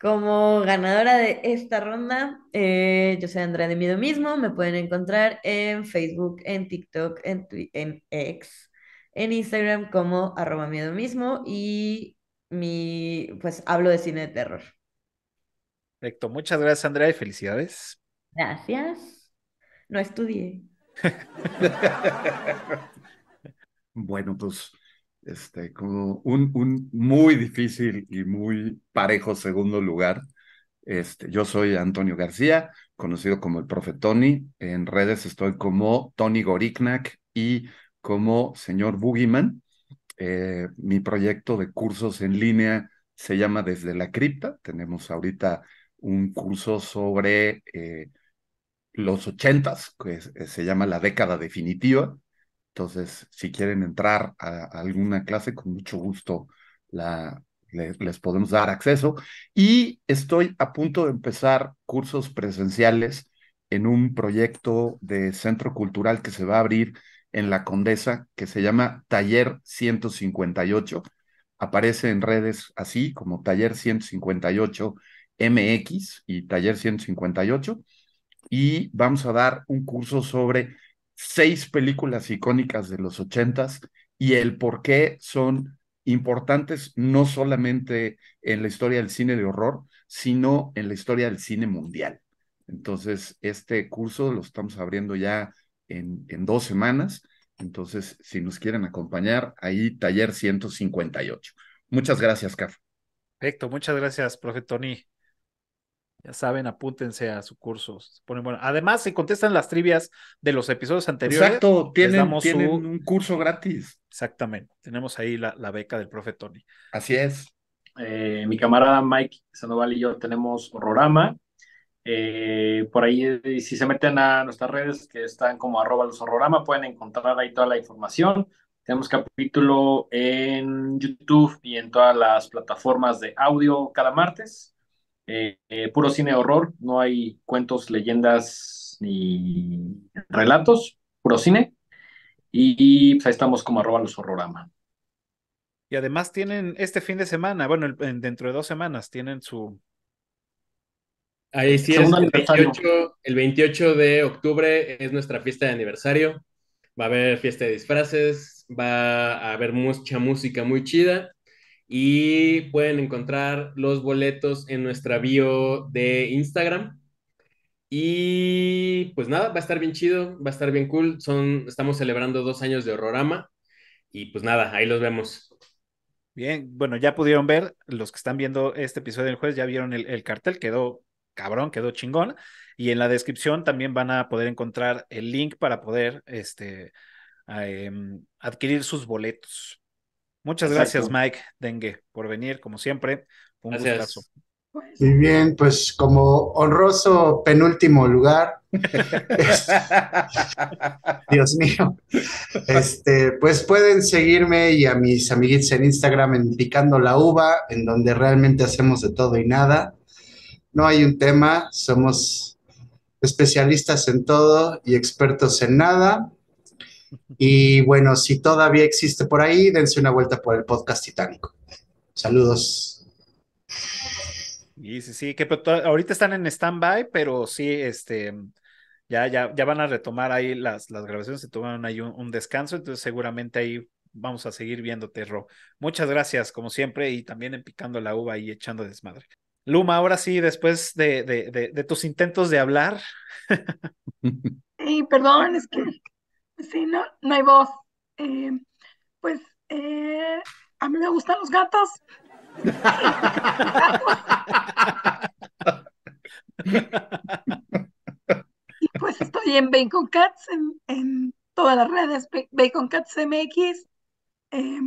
como ganadora de esta ronda, eh, yo soy Andrea de Miedo Mismo, me pueden encontrar en Facebook, en TikTok, en, en X, en Instagram como arroba miedo mismo y mi, pues hablo de cine de terror. Perfecto, muchas gracias Andrea y felicidades. Gracias. No estudié. bueno, pues este, como un, un, muy difícil y muy parejo segundo lugar. Este, yo soy Antonio García, conocido como el profe Tony. En redes estoy como Tony Goriknak y como señor boogieman eh, mi proyecto de cursos en línea se llama Desde la Cripta. Tenemos ahorita un curso sobre eh, los ochentas, que eh, se llama la década definitiva. Entonces, si quieren entrar a, alguna clase, con mucho gusto la, les, les podemos dar acceso. Y estoy a punto de empezar cursos presenciales en un proyecto de centro cultural que se va a abrir en La Condesa, que se llama Taller 158. Aparece en redes así como Taller 158 MX y Taller 158 y vamos a dar un curso sobre seis películas icónicas de los ochentas y el por qué son importantes no solamente en la historia del cine de horror, sino en la historia del cine mundial. Entonces, este curso lo estamos abriendo ya en, en dos semanas. Entonces, si nos quieren acompañar, ahí taller 158. Muchas gracias, CAF. Perfecto, muchas gracias, profe Tony. Ya saben, apúntense a su curso. Además, se contestan las trivias de los episodios anteriores. Exacto, tienen, un curso gratis. Exactamente. Tenemos ahí la, beca del profe Tony. Así es. Eh, mi camarada Mike Sandoval y yo tenemos Horrorama. Eh, por ahí, si se meten a nuestras redes que están como arroba los horrorama, pueden encontrar ahí toda la información. Tenemos capítulo en YouTube y en todas las plataformas de audio cada martes. Eh, eh, puro cine horror, no hay cuentos, leyendas ni relatos, puro cine. Y, pues, ahí estamos como arroba los horrorama. Y además tienen este fin de semana, bueno, dentro de dos semanas tienen su... Ahí sí, es, el, 28, el 28 de octubre es nuestra fiesta de aniversario. Va a haber fiesta de disfraces, va a haber mucha música muy chida y pueden encontrar los boletos en nuestra bio de Instagram. Y pues nada, va a estar bien chido, va a estar bien cool. Son, estamos celebrando dos años de Horrorama y pues nada, ahí los vemos. Bien, bueno, ya pudieron ver, los que están viendo este episodio del jueves ya vieron el, cartel, quedó cabrón, quedó chingón. Y en la descripción también van a poder encontrar el link para poder este, em, adquirir sus boletos. Muchas gracias, Mike Dengue, por venir, como siempre. Un abrazo. Muy bien, pues como honroso penúltimo lugar. Dios mío. Este, pues pueden seguirme y a mis amiguitos en Instagram en Picando la Uva, en donde realmente hacemos de todo y nada. No hay un tema, somos especialistas en todo y expertos en nada. Y bueno, si todavía existe por ahí, dense una vuelta por el podcast titánico. Saludos. Y sí, sí, que ahorita están en stand-by, pero sí, este, ya, ya, ya van a retomar ahí las, las grabaciones, se tomaron ahí un, descanso, entonces seguramente ahí vamos a seguir viéndote, Ro. Muchas gracias, como siempre, y también en picando la uva y echando desmadre. Luma, ahora sí, después de, de tus intentos de hablar. Sí, perdón, es que Sí, no, no hay voz. Eh, pues eh, a mí me gustan los gatos. y pues estoy en Bacon Cats, en, todas las redes, Bacon Cats MX. Eh,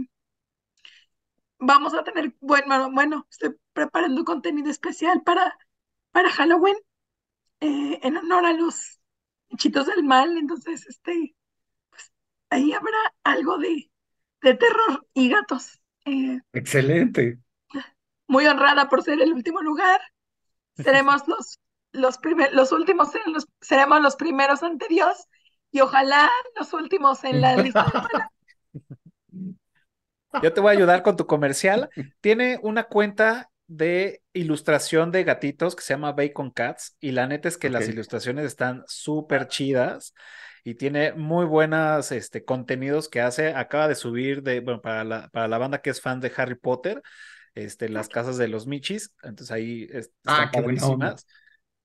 vamos a tener, bueno, bueno, estoy preparando contenido especial para, para Halloween en honor a los chitos del mal, entonces, este, ahí habrá algo de, de terror y gatos. Eh, Excelente. Muy honrada por ser el último lugar. Seremos los, los, los últimos, seremos los primeros ante Dios y ojalá los últimos en la lista. Yo te voy a ayudar con tu comercial. Tiene una cuenta de ilustración de gatitos que se llama Bacon Cats y la neta es que las ilustraciones están súper chidas y tiene muy buenas este, contenidos que hace. Acaba de subir de, bueno, para la, para la banda que es fan de Harry Potter, este, Las Casas de los Michis. Entonces ahí están ah, buenísimas.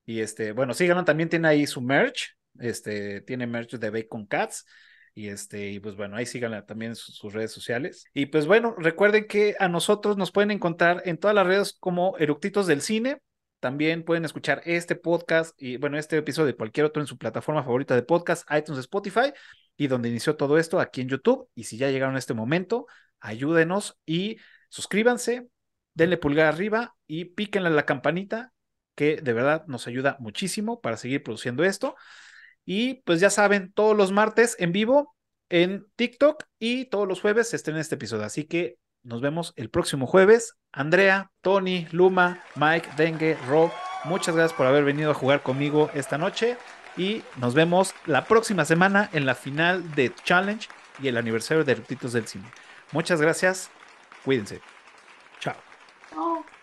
Y este, bueno, síganlo, también tiene ahí su merch. Este, tiene merch de Bacon Cats. Y este, y pues bueno, ahí síganla también en sus, redes sociales. Y pues bueno, recuerden que a nosotros nos pueden encontrar en todas las redes como Eructitos del Cine. También pueden escuchar este podcast y, bueno, este episodio de cualquier otro en su plataforma favorita de podcast, iTunes, Spotify, y donde inició todo esto, aquí en YouTube. Y si ya llegaron a este momento, ayúdenos y suscríbanse, denle pulgar arriba y píquenle a la campanita, que de verdad nos ayuda muchísimo para seguir produciendo esto. Y pues ya saben, todos los martes en vivo en TikTok y todos los jueves se estrena este episodio. Así que nos vemos el próximo jueves Andrea, Tony, Luma, Mike, Dengue, Rob, muchas gracias por haber venido a jugar conmigo esta noche y nos vemos la próxima semana en la final de Challenge y el aniversario de Ruptitos del Cine. Muchas gracias, cuídense. Chao.